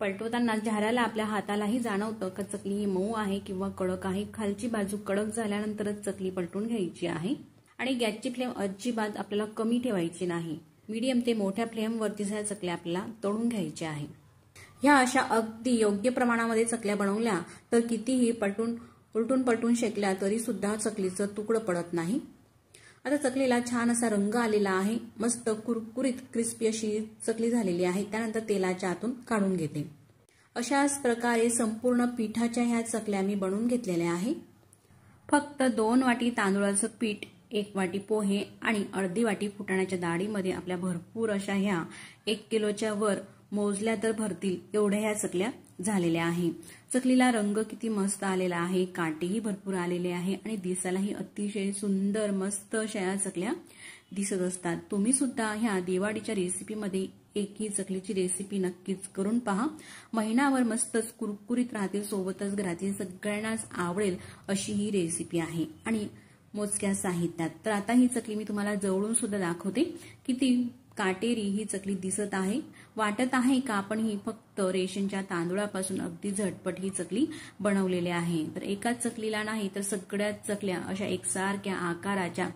[SPEAKER 1] पलटवताना झाऱ्याला आपल्या हातालाही जाणवतं का चकली ही मऊ आहे किंवा कडक आहे खालची बाजू कडक झाल्यानंतरच चकली पलटून घ्यायची आहे आणि गॅसची फ्लेम अजिबात आपल्याला कमी ठेवायची नाही मीडियम ते मोठ्या फ्लेमवरती झाल्या चकल्या आपल्याला तळून घ्यायच्या आहे ह्या अशा अगदी योग्य प्रमाणामध्ये चकल्या बनवल्या तर कितीही पलटून उलटून पलटून शेकल्या तरी सुद्धा चकलीचं तुकडं पडत नाही आता चकलीला छान असा रंग आलेला आहे मस्त कुरकुरीत क्रिस्पी अशी चकली झालेली आहे त्यानंतर तेलाच्या आतून काढून घेते अशाच प्रकारे संपूर्ण पीठाच्या ह्या चकल्या मी बनवून घेतलेल्या आहे फक्त दोन वाटी तांदूळाचं पीठ एक वाटी पोहे आणि अर्धी वाटी फुटाण्याच्या डाळीमध्ये आपल्या भरपूर अशा ह्या एक किलोच्या वर मोजल्या तर भरतील एवढ्या ह्या चकल्या झालेल्या आहे चकलीला रंग किती मस्त आलेला आहे काटेही भरपूर आलेले आहे आणि दिसायलाही अतिशय सुंदर मस्त अशा या चकल्या दिसत असतात तुम्ही सुद्धा ह्या दिवाळीच्या रेसिपीमध्ये ही चकलीची रेसिपी नक्कीच करून पहा महिनाभर मस्तच कुरकुरीत राहतील सोबतच घरातील सगळ्यांनाच आवडेल अशी ही रेसिपी आहे आणि मोजक्या साहित्यात तर आता ही चकली मी तुम्हाला जवळून सुद्धा दाखवते किती काटेरी ही चकली दिसत आहे वाटत आहे का आपण ही फक्त रेशनच्या तांदूळापासून अगदी झटपट ही चकली बनवलेली आहे तर एकाच चकलीला नाही तर सगळ्या चकल्या अशा एकसारख्या आकाराच्या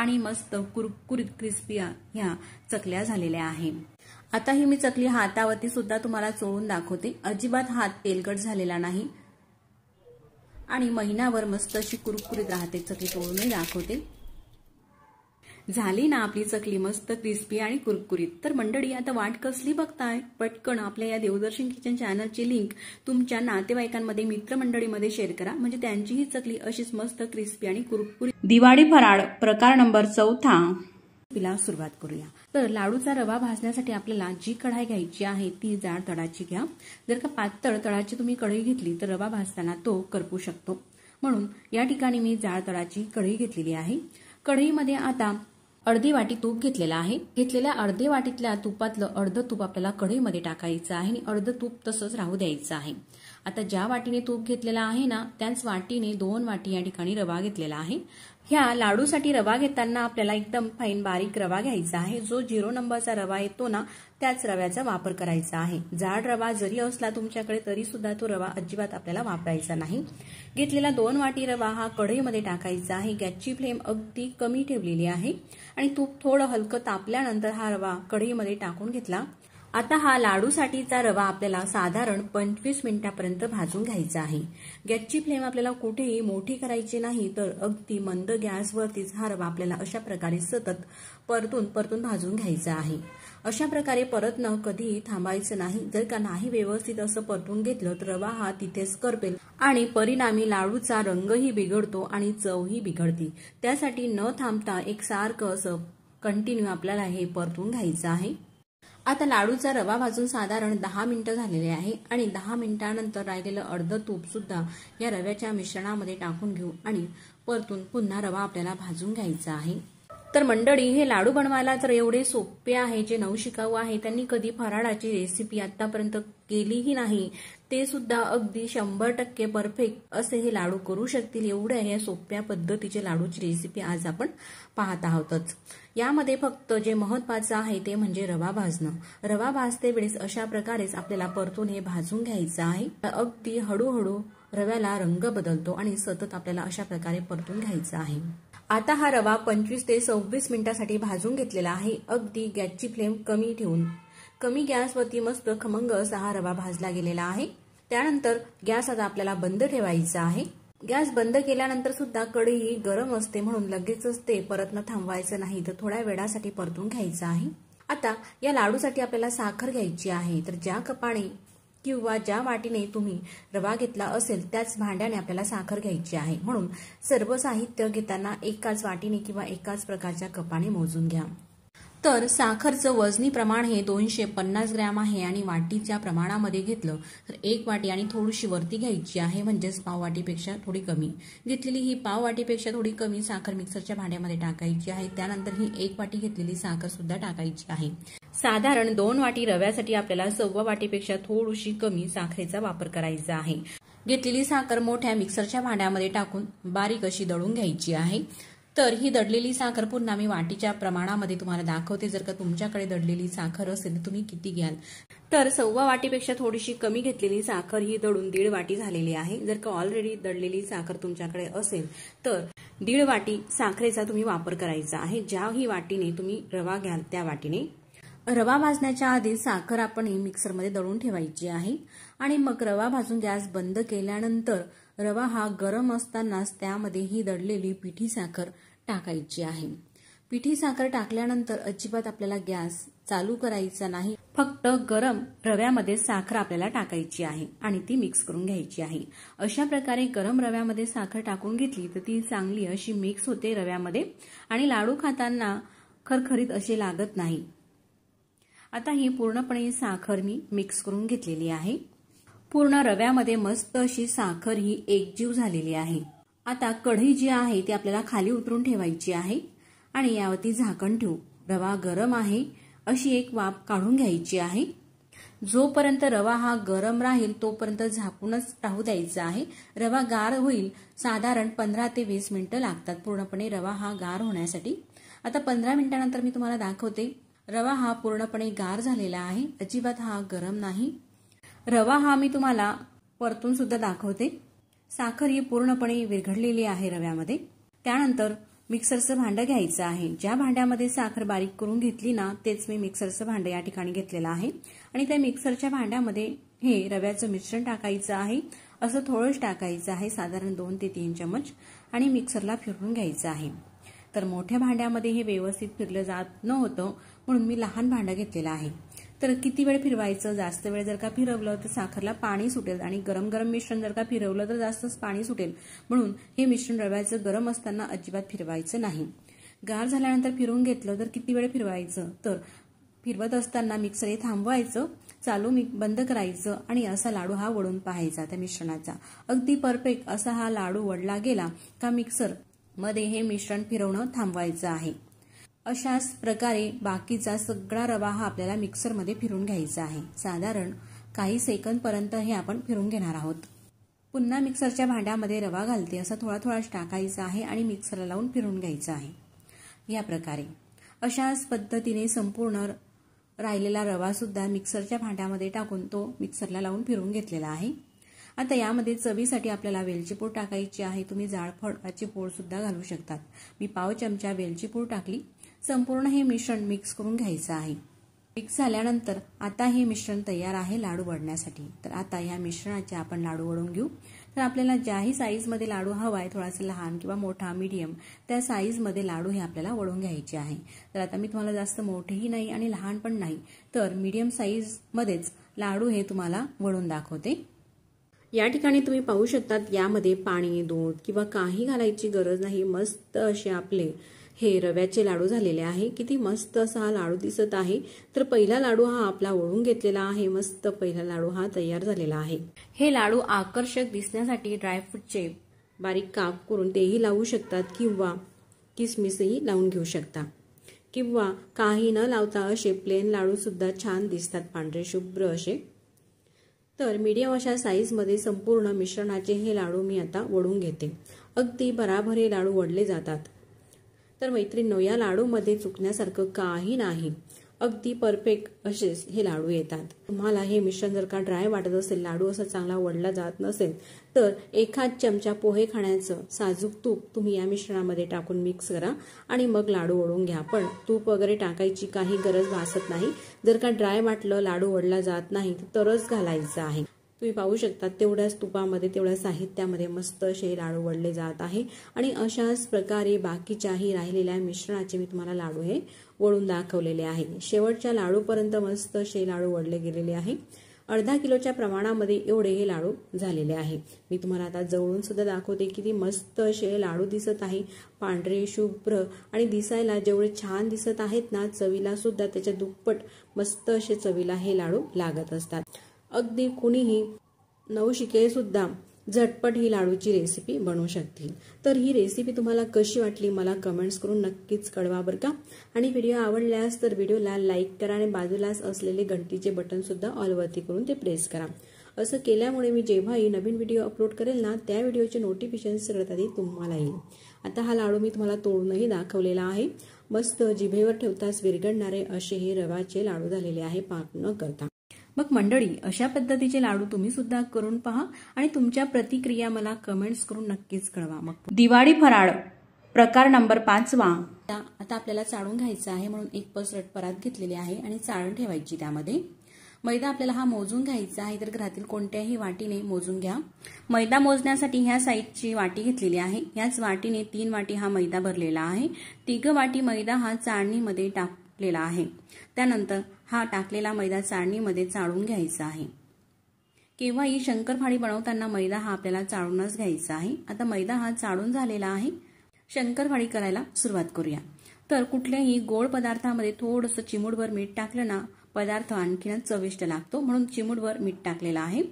[SPEAKER 1] आणि मस्त कुरकुरीत क्रिस्पी ह्या चकल्या झालेल्या आहे आता ही मी चकली हातावरती सुद्धा तुम्हाला चोळून दाखवते अजिबात हात तेलकट झालेला नाही आणि महिनाभर मस्त अशी कुरकुरीत राहते चकली चोळूनही दाखवते झाली ना आपली चकली मस्त क्रिस्पी आणि कुरकुरीत तर मंडळी आता वाट कसली बघताय पटकन आपल्या या देवदर्शन किचन चॅनलची लिंक तुमच्या नातेवाईकांमध्ये मित्रमंडळीमध्ये शेअर करा म्हणजे त्यांची ही चकली अशीच मस्त क्रिस्पी आणि कुरकुरीत दिवाळी फराळ प्रकार नंबर चौथा तिला सुरुवात करूया तर लाडूचा रवा भाजण्यासाठी आपल्याला जी कढाई घ्यायची आहे ती जाड तळाची घ्या जर का पातळ तळाची तुम्ही कढई घेतली तर रवा भाजताना तो करपू शकतो म्हणून या ठिकाणी मी जाड तळाची कढई घेतलेली आहे कढईमध्ये आता अर्धी वाटी तूप घेतलेला आहे घेतलेल्या अर्धे वाटीतल्या तुपातलं अर्ध तूप आपल्याला कढईमध्ये टाकायचं आहे आणि अर्ध तूप तसंच राहू द्यायचं आहे आता ज्या वाटीने तूप घेतलेला आहे ना त्याच वाटीने दोन वाटी या ठिकाणी रवा घेतलेला आहे ह्या लाडूसाठी रवा घेताना आपल्याला एकदम फाईन बारीक रवा घ्यायचा आहे जो झिरो नंबरचा रवा येतो ना त्याच रव्याचा वापर करायचा आहे जाड रवा जरी असला तुमच्याकडे तरी सुद्धा तो रवा अजिबात आपल्याला वापरायचा नाही घेतलेला दोन वाटी रवा हा कढईमध्ये टाकायचा आहे गॅसची फ्लेम अगदी कमी ठेवलेली आहे आणि तूप थोडं हलकं तापल्यानंतर हा रवा कढईमध्ये टाकून घेतला आता हा लाडूसाठीचा रवा आपल्याला साधारण पंचवीस मिनिटांपर्यंत भाजून घ्यायचा आहे गॅसची फ्लेम आपल्याला कुठेही मोठी करायची नाही तर अगदी मंद गॅसवरतीच हा रवा आपल्याला अशा प्रकारे सतत परतून परतून भाजून घ्यायचा आहे अशा प्रकारे न कधीही थांबायचं नाही जर का नाही व्यवस्थित असं परतून घेतलं तर रवा हा तिथेच करपेल आणि परिणामी लाडूचा रंगही बिघडतो आणि चवही बिघडते त्यासाठी न थांबता एक सारखं असं कंटिन्यू आपल्याला हे परतून घ्यायचं आहे आता लाडूचा रवा भाजून साधारण दहा मिनिटं झालेले आहे आणि दहा मिनिटानंतर राहिलेलं अर्धं सुद्धा या रव्याच्या मिश्रणामध्ये टाकून घेऊ आणि परतून पुन्हा रवा आपल्याला भाजून घ्यायचा आहे तर मंडळी हे लाडू बनवायला तर एवढे सोपे आहे जे नवशिकाऊ आहे त्यांनी कधी फराळाची रेसिपी आतापर्यंत केलीही नाही ते सुद्धा अगदी शंभर टक्के परफेक्ट असे हे लाडू करू शकतील एवढ्या ह्या सोप्या पद्धतीचे लाडूची रेसिपी आज आपण पाहत आहोतच यामध्ये फक्त जे महत्वाचं आहे ते म्हणजे रवा भाजणं रवा भाजते वेळेस अशा प्रकारेच आपल्याला परतून हे भाजून घ्यायचं आहे अगदी हळूहळू रव्याला रंग बदलतो आणि सतत आपल्याला अशा प्रकारे परतून घ्यायचं आहे आता हा रवा पंचवीस ते सव्वीस मिनिटांसाठी भाजून घेतलेला आहे अगदी गॅसची फ्लेम कमी ठेवून कमी गॅसवरती मस्त खमंग असा हा रवा भाजला गेलेला आहे त्यानंतर गॅस आता आपल्याला बंद ठेवायचा आहे गॅस बंद केल्यानंतर सुद्धा कढई गरम असते म्हणून लगेचच ते परतनं थांबवायचं नाही तर थोड्या वेळासाठी परतून घ्यायचं आहे आता या लाडूसाठी आपल्याला साखर घ्यायची आहे तर ज्या कपाने किंवा ज्या वाटीने तुम्ही रवा घेतला असेल त्याच भांड्याने आपल्याला साखर घ्यायची आहे म्हणून सर्व साहित्य घेताना एकाच वाटीने किंवा एकाच प्रकारच्या कपाने मोजून घ्या तर साखरचं वजनी प्रमाण हे दोनशे पन्नास ग्रॅम आहे आणि वाटीच्या प्रमाणामध्ये घेतलं तर एक वाटी आणि थोडीशी वरती घ्यायची आहे म्हणजेच पाववाटीपेक्षा थोडी कमी घेतलेली ही पाववाटीपेक्षा थोडी कमी साखर मिक्सरच्या भांड्यामध्ये टाकायची आहे त्यानंतर ही एक वाटी घेतलेली साखर सुद्धा टाकायची आहे साधारण दोन वाटी रव्यासाठी आपल्याला सव्वा वाटीपेक्षा थोडीशी कमी साखरेचा वापर करायचा आहे घेतलेली साखर मोठ्या मिक्सरच्या भांड्यामध्ये टाकून बारीक अशी दळून घ्यायची आहे तर ही दडलेली साखर पुन्हा मी वाटीच्या प्रमाणामध्ये तुम्हाला दाखवते जर का तुमच्याकडे दडलेली साखर असेल तुम्ही किती घ्याल तर सव्वा वाटीपेक्षा थोडीशी कमी घेतलेली साखर ही दडून दीड वाटी झालेली आहे जर का ऑलरेडी दडलेली साखर तुमच्याकडे असेल तर दीड वाटी साखरेचा तुम्ही वापर करायचा आहे ज्या ही वाटीने तुम्ही रवा घ्याल त्या वाटीने रवा भाजण्याच्या आधी साखर आपण मिक्सरमध्ये दळून ठेवायची आहे आणि मग रवा भाजून गॅस बंद केल्यानंतर रवा हा गरम असतानाच त्यामध्ये ही दडलेली पिठी साखर टाकायची आहे पिठी साखर टाकल्यानंतर अजिबात आपल्याला गॅस चालू करायचा नाही फक्त गरम रव्यामध्ये साखर आपल्याला टाकायची आहे आणि ती मिक्स करून घ्यायची आहे अशा प्रकारे गरम रव्यामध्ये साखर टाकून घेतली तर ती चांगली अशी मिक्स होते रव्यामध्ये आणि लाडू खाताना खरखरीत असे लागत नाही आता ही पूर्णपणे साखर मी मिक्स करून घेतलेली आहे पूर्ण रव्यामध्ये मस्त अशी साखर ही एकजीव झालेली आहे आता कढई जी आहे ती आपल्याला खाली उतरून ठेवायची आहे आणि यावरती झाकण ठेवू रवा गरम आहे अशी एक वाफ काढून घ्यायची आहे जोपर्यंत रवा हा गरम राहील तोपर्यंत झाकूनच राहू द्यायचा आहे रवा गार होईल साधारण पंधरा ते वीस मिनिटं लागतात पूर्णपणे रवा हा गार होण्यासाठी आता पंधरा मिनिटांनंतर मी तुम्हाला दाखवते रवा हा पूर्णपणे गार झालेला आहे अजिबात हा गरम नाही रवा हा मी तुम्हाला परतून सुद्धा दाखवते साखर ही पूर्णपणे विरघडलेली आहे रव्यामध्ये त्यानंतर मिक्सरचं भांडं घ्यायचं आहे ज्या भांड्यामध्ये साखर बारीक करून घेतली ना तेच मी मिक्सरचं भांडं या ठिकाणी घेतलेलं आहे आणि त्या मिक्सरच्या भांड्यामध्ये हे रव्याचं मिश्रण टाकायचं आहे असं थोडंच टाकायचं आहे साधारण दोन ते तीन चमच आणि मिक्सरला फिरवून घ्यायचं आहे तर मोठ्या भांड्यामध्ये हे व्यवस्थित फिरलं जात नव्हतं म्हणून मी लहान भांडं घेतलेलं आहे तर किती वेळ फिरवायचं जास्त वेळ जर का फिरवलं तर साखरला पाणी सुटेल आणि गरम गरम मिश्रण जर का फिरवलं तर जास्तच पाणी सुटेल म्हणून हे मिश्रण रव्याचं गरम असताना अजिबात फिरवायचं नाही गार झाल्यानंतर फिरवून घेतलं तर किती वेळ फिरवायचं तर फिरवत असताना मिक्सर हे थांबवायचं चालू मी बंद करायचं आणि असा लाडू हा वळून पाहायचा त्या मिश्रणाचा अगदी परफेक्ट असा हा लाडू वडला गेला का मिक्सर मध्ये हे मिश्रण फिरवणं थांबवायचं आहे अशाच प्रकारे बाकीचा सगळा रवा हा आपल्याला मिक्सरमध्ये फिरून घ्यायचा आहे साधारण काही सेकंदपर्यंत हे आपण फिरून घेणार आहोत पुन्हा मिक्सरच्या भांड्यामध्ये रवा घालते असा थोडा थोडा टाकायचा आहे आणि मिक्सरला लावून फिरून घ्यायचा आहे या प्रकारे अशाच पद्धतीने संपूर्ण राहिलेला रवा सुद्धा मिक्सरच्या भांड्यामध्ये टाकून तो मिक्सरला लावून फिरून घेतलेला आहे आता यामध्ये चवीसाठी आपल्याला वेलचीपूर टाकायची आहे तुम्ही जाळफळाची सुद्धा घालू शकतात मी पाव चमचा वेलची टाकली संपूर्ण हे मिश्रण मिक्स करून घ्यायचं आहे मिक्स झाल्यानंतर आता हे मिश्रण तयार आहे लाडू वडण्यासाठी तर आता या मिश्रणाचे आपण लाडू वडून घेऊ तर आपल्याला ज्याही साईजमध्ये लाडू हवा आहे थोडासा लहान किंवा मोठा मीडियम त्या साईजमध्ये लाडू हे आपल्याला वळून घ्यायचे आहे तर आता मी तुम्हाला जास्त मोठेही नाही आणि लहान पण नाही तर मीडियम साईजमध्येच लाडू हे तुम्हाला वळून दाखवते या ठिकाणी तुम्ही पाहू शकतात यामध्ये पाणी दूध किंवा काही घालायची गरज नाही मस्त असे आपले हे रव्याचे लाडू झालेले आहे किती मस्त असा हा लाडू दिसत आहे तर पहिला लाडू हा आपला ओळून घेतलेला आहे मस्त पहिला लाडू हा तयार झालेला आहे हे लाडू आकर्षक दिसण्यासाठी ड्रायफ्रूटचे बारीक काप करून तेही लावू शकतात किंवा किसमिसही लावून घेऊ शकता किंवा काही न लावता असे प्लेन लाडू सुद्धा छान दिसतात पांढरे शुभ्र असे तर मीडियम अशा साईजमध्ये संपूर्ण मिश्रणाचे हे लाडू मी आता वडून घेते अगदी बराभर हे लाडू वडले जातात तर मैत्रिणी या लाडूमध्ये चुकण्यासारखं काही नाही अगदी परफेक्ट असेच हे लाडू येतात तुम्हाला हे मिश्रण जर का ड्राय वाटत असेल लाडू असा चांगला वडला जात नसेल तर एखाद चमचा पोहे खाण्याचं साजूक तूप तुम्ही या मिश्रणामध्ये टाकून मिक्स करा आणि मग लाडू ओढून घ्या पण तूप वगैरे टाकायची काही गरज भासत नाही जर का ड्राय वाटलं लाडू वडला जात नाही तरच घालायचं आहे तुम्ही पाहू शकता तेवढ्याच तुपामध्ये तेवढ्या साहित्यामध्ये मस्त असे लाडू वडले जात आहे आणि अशाच प्रकारे बाकीच्याही राहिलेल्या मिश्रणाचे मी तुम्हाला लाडू हे वळून दाखवलेले आहे शेवटच्या लाडूपर्यंत मस्त असे लाडू वडले गेलेले आहे अर्धा किलोच्या प्रमाणामध्ये एवढे हे लाडू झालेले आहे मी तुम्हाला आता जवळून सुद्धा दाखवते किती मस्त असे लाडू दिसत आहे पांढरे शुभ्र आणि दिसायला जेवढे छान दिसत आहेत ना चवीला सुद्धा त्याच्या दुप्पट मस्त असे चवीला हे लाडू लागत असतात अगदी कुणीही सुद्धा झटपट ही लाडूची रेसिपी बनवू शकतील तर ही रेसिपी तुम्हाला कशी वाटली मला कमेंट्स करून नक्कीच कळवा बरं का आणि व्हिडिओ आवडल्यास तर व्हिडिओला लाईक करा आणि बाजूलाच असलेले घंटीचे सुद्धा ऑलवरती करून ते प्रेस करा असं केल्यामुळे मी जेव्हाही नवीन व्हिडिओ अपलोड करेल ना त्या व्हिडिओचे नोटिफिकेशन सगळ्यात आधी तुम्हाला येईल आता हा लाडू मी तुम्हाला तोडूनही दाखवलेला आहे मस्त जिभेवर ठेवताच विरगडणारे असे हे रवाचे लाडू झालेले आहे पाक न करता मग मंडळी अशा पद्धतीचे लाडू तुम्ही सुद्धा करून पहा आणि तुमच्या प्रतिक्रिया मला कमेंट्स करून नक्कीच कळवा मग दिवाळी फराळ प्रकार नंबर पाचवा आता आपल्याला चाळून घ्यायचा आहे म्हणून एक रट परात घेतलेली आहे आणि चाळण ठेवायची त्यामध्ये मैदा आपल्याला हा मोजून घ्यायचा आहे तर घरातील कोणत्याही वाटीने मोजून घ्या मैदा मोजण्यासाठी ह्या साईजची वाटी घेतलेली आहे ह्याच वाटीने तीन वाटी हा मैदा भरलेला आहे तिघ वाटी मैदा हा चाळणीमध्ये टाकलेला आहे त्यानंतर हा टाकलेला मैदा चाळणीमध्ये चाळून घ्यायचा आहे केव्हाही ही शंकरफाळी बनवताना मैदा हा आपल्याला चाळूनच घ्यायचा आहे आता मैदा हा चाळून झालेला आहे शंकरफाळी करायला सुरुवात करूया तर कुठल्याही गोड पदार्थामध्ये थोडंसं चिमूडभर मीठ टाकलं ना पदार्थ आणखीनच चविष्ट लागतो म्हणून चिमूडवर मीठ टाकलेलं आहे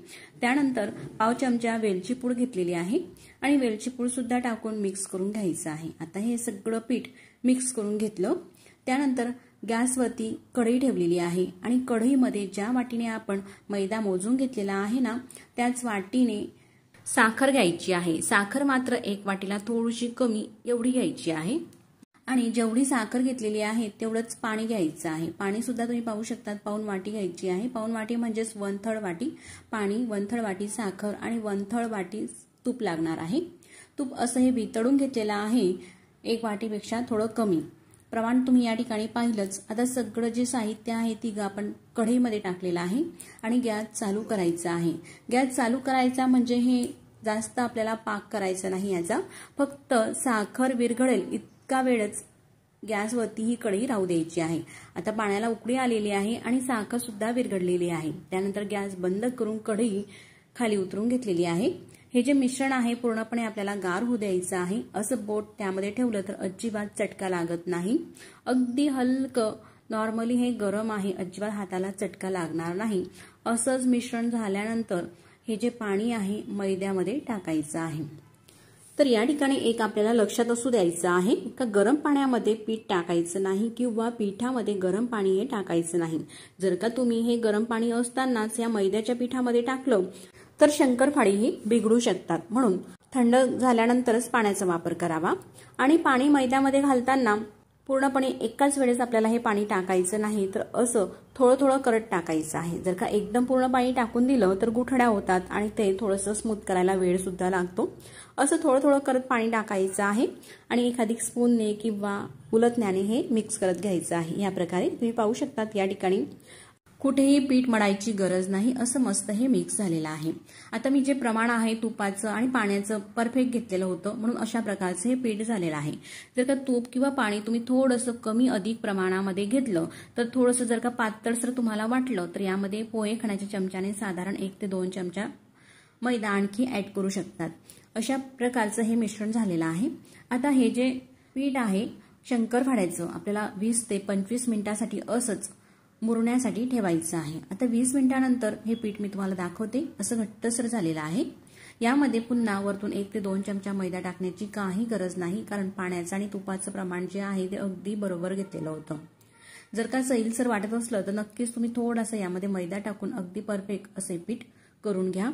[SPEAKER 1] त्यानंतर पाव चमचा वेलची पूड घेतलेली आहे आणि वेलची पूड सुद्धा टाकून मिक्स करून घ्यायचं आहे आता हे सगळं पीठ मिक्स करून घेतलं त्यानंतर गॅसवरती कढई ठेवलेली आहे आणि कढईमध्ये ज्या वाटीने आपण मैदा मोजून घेतलेला आहे ना त्याच वाटीने साखर घ्यायची आहे साखर मात्र एक वाटीला थोडीशी कमी एवढी घ्यायची आहे आणि जेवढी साखर घेतलेली आहे तेवढंच पाणी घ्यायचं आहे पाणी सुद्धा तुम्ही पाहू शकतात पाऊन वाटी घ्यायची आहे पाऊन वाटी म्हणजेच वन थर्ड वाटी पाणी वन थर्ड वाटी साखर आणि वन थर्ड वाटी तूप लागणार आहे तूप असं हे वितळून घेतलेलं आहे एक वाटीपेक्षा थोडं कमी प्रमाण तुम्ही या ठिकाणी पाहिलंच आता सगळं जे साहित्य आहे ती आपण कढईमध्ये टाकलेलं आहे आणि गॅस चालू करायचा आहे गॅस चालू करायचा म्हणजे हे जास्त आपल्याला पाक करायचा नाही याचा फक्त साखर विरघळेल इतका वेळच गॅसवरती ही कढई राहू द्यायची आहे आता पाण्याला उकळी आलेली आहे आणि साखर सुद्धा विरघडलेली आहे त्यानंतर गॅस बंद करून कढई खाली उतरून घेतलेली आहे हे जे मिश्रण आहे पूर्णपणे आपल्याला गार होऊ द्यायचं आहे असं बोट त्यामध्ये ठेवलं तर अजिबात चटका लागत नाही अगदी हलकं नॉर्मली हे गरम आहे अजिबात हाताला चटका लागणार नाही असंच मिश्रण झाल्यानंतर हे जे पाणी आहे मैद्यामध्ये टाकायचं आहे तर या ठिकाणी एक आपल्याला लक्षात असू द्यायचं आहे का गरम पाण्यामध्ये पीठ टाकायचं नाही किंवा पिठामध्ये गरम पाणी हे टाकायचं नाही जर का तुम्ही हे गरम पाणी असतानाच या मैद्याच्या पिठामध्ये टाकलं तर शंकरफाळीही बिघडू शकतात म्हणून थंड झाल्यानंतरच पाण्याचा वापर करावा आणि पाणी मैद्यामध्ये घालताना पूर्णपणे एकाच वेळेस आपल्याला हे पाणी टाकायचं नाही तर असं थोडं थोडं करत टाकायचं आहे जर का एकदम पूर्ण पाणी टाकून दिलं तर गुठड्या होतात आणि ते थोडंसं स्मूथ करायला वेळ सुद्धा लागतो असं थोडं थोडं करत पाणी टाकायचं आहे आणि एखादी स्पूनने किंवा उलतण्याने हे मिक्स करत घ्यायचं आहे या प्रकारे तुम्ही पाहू शकतात या ठिकाणी कुठेही पीठ मळायची गरज नाही असं मस्त हे मिक्स झालेलं आहे आता मी जे प्रमाण आहे तुपाचं आणि पाण्याचं परफेक्ट घेतलेलं होतं म्हणून अशा प्रकारचं हे पीठ झालेलं आहे जर का तूप किंवा पाणी तुम्ही थोडंसं कमी अधिक प्रमाणामध्ये घेतलं तर थोडंसं जर का पातळसर तुम्हाला वाटलं तर यामध्ये पोहे खाण्याच्या चमच्याने साधारण एक ते दोन चमचा मैदा आणखी ॲड करू शकतात अशा प्रकारचं हे मिश्रण झालेलं आहे आता हे जे पीठ आहे शंकर फाड्याचं आपल्याला वीस ते पंचवीस मिनिटासाठी असंच मुरण्यासाठी ठेवायचं आहे आता वीस मिनिटानंतर हे पीठ मी तुम्हाला दाखवते असं घट्टसर झालेलं आहे यामध्ये पुन्हा वरतून एक ते दोन चमचा मैदा टाकण्याची काही गरज नाही कारण पाण्याचं आणि तुपाचं प्रमाण जे आहे ते अगदी बरोबर घेतलेलं होतं जर का सैलसर वाटत असलं तर नक्कीच तुम्ही थोडासा यामध्ये मैदा टाकून अगदी परफेक्ट असे पीठ करून घ्या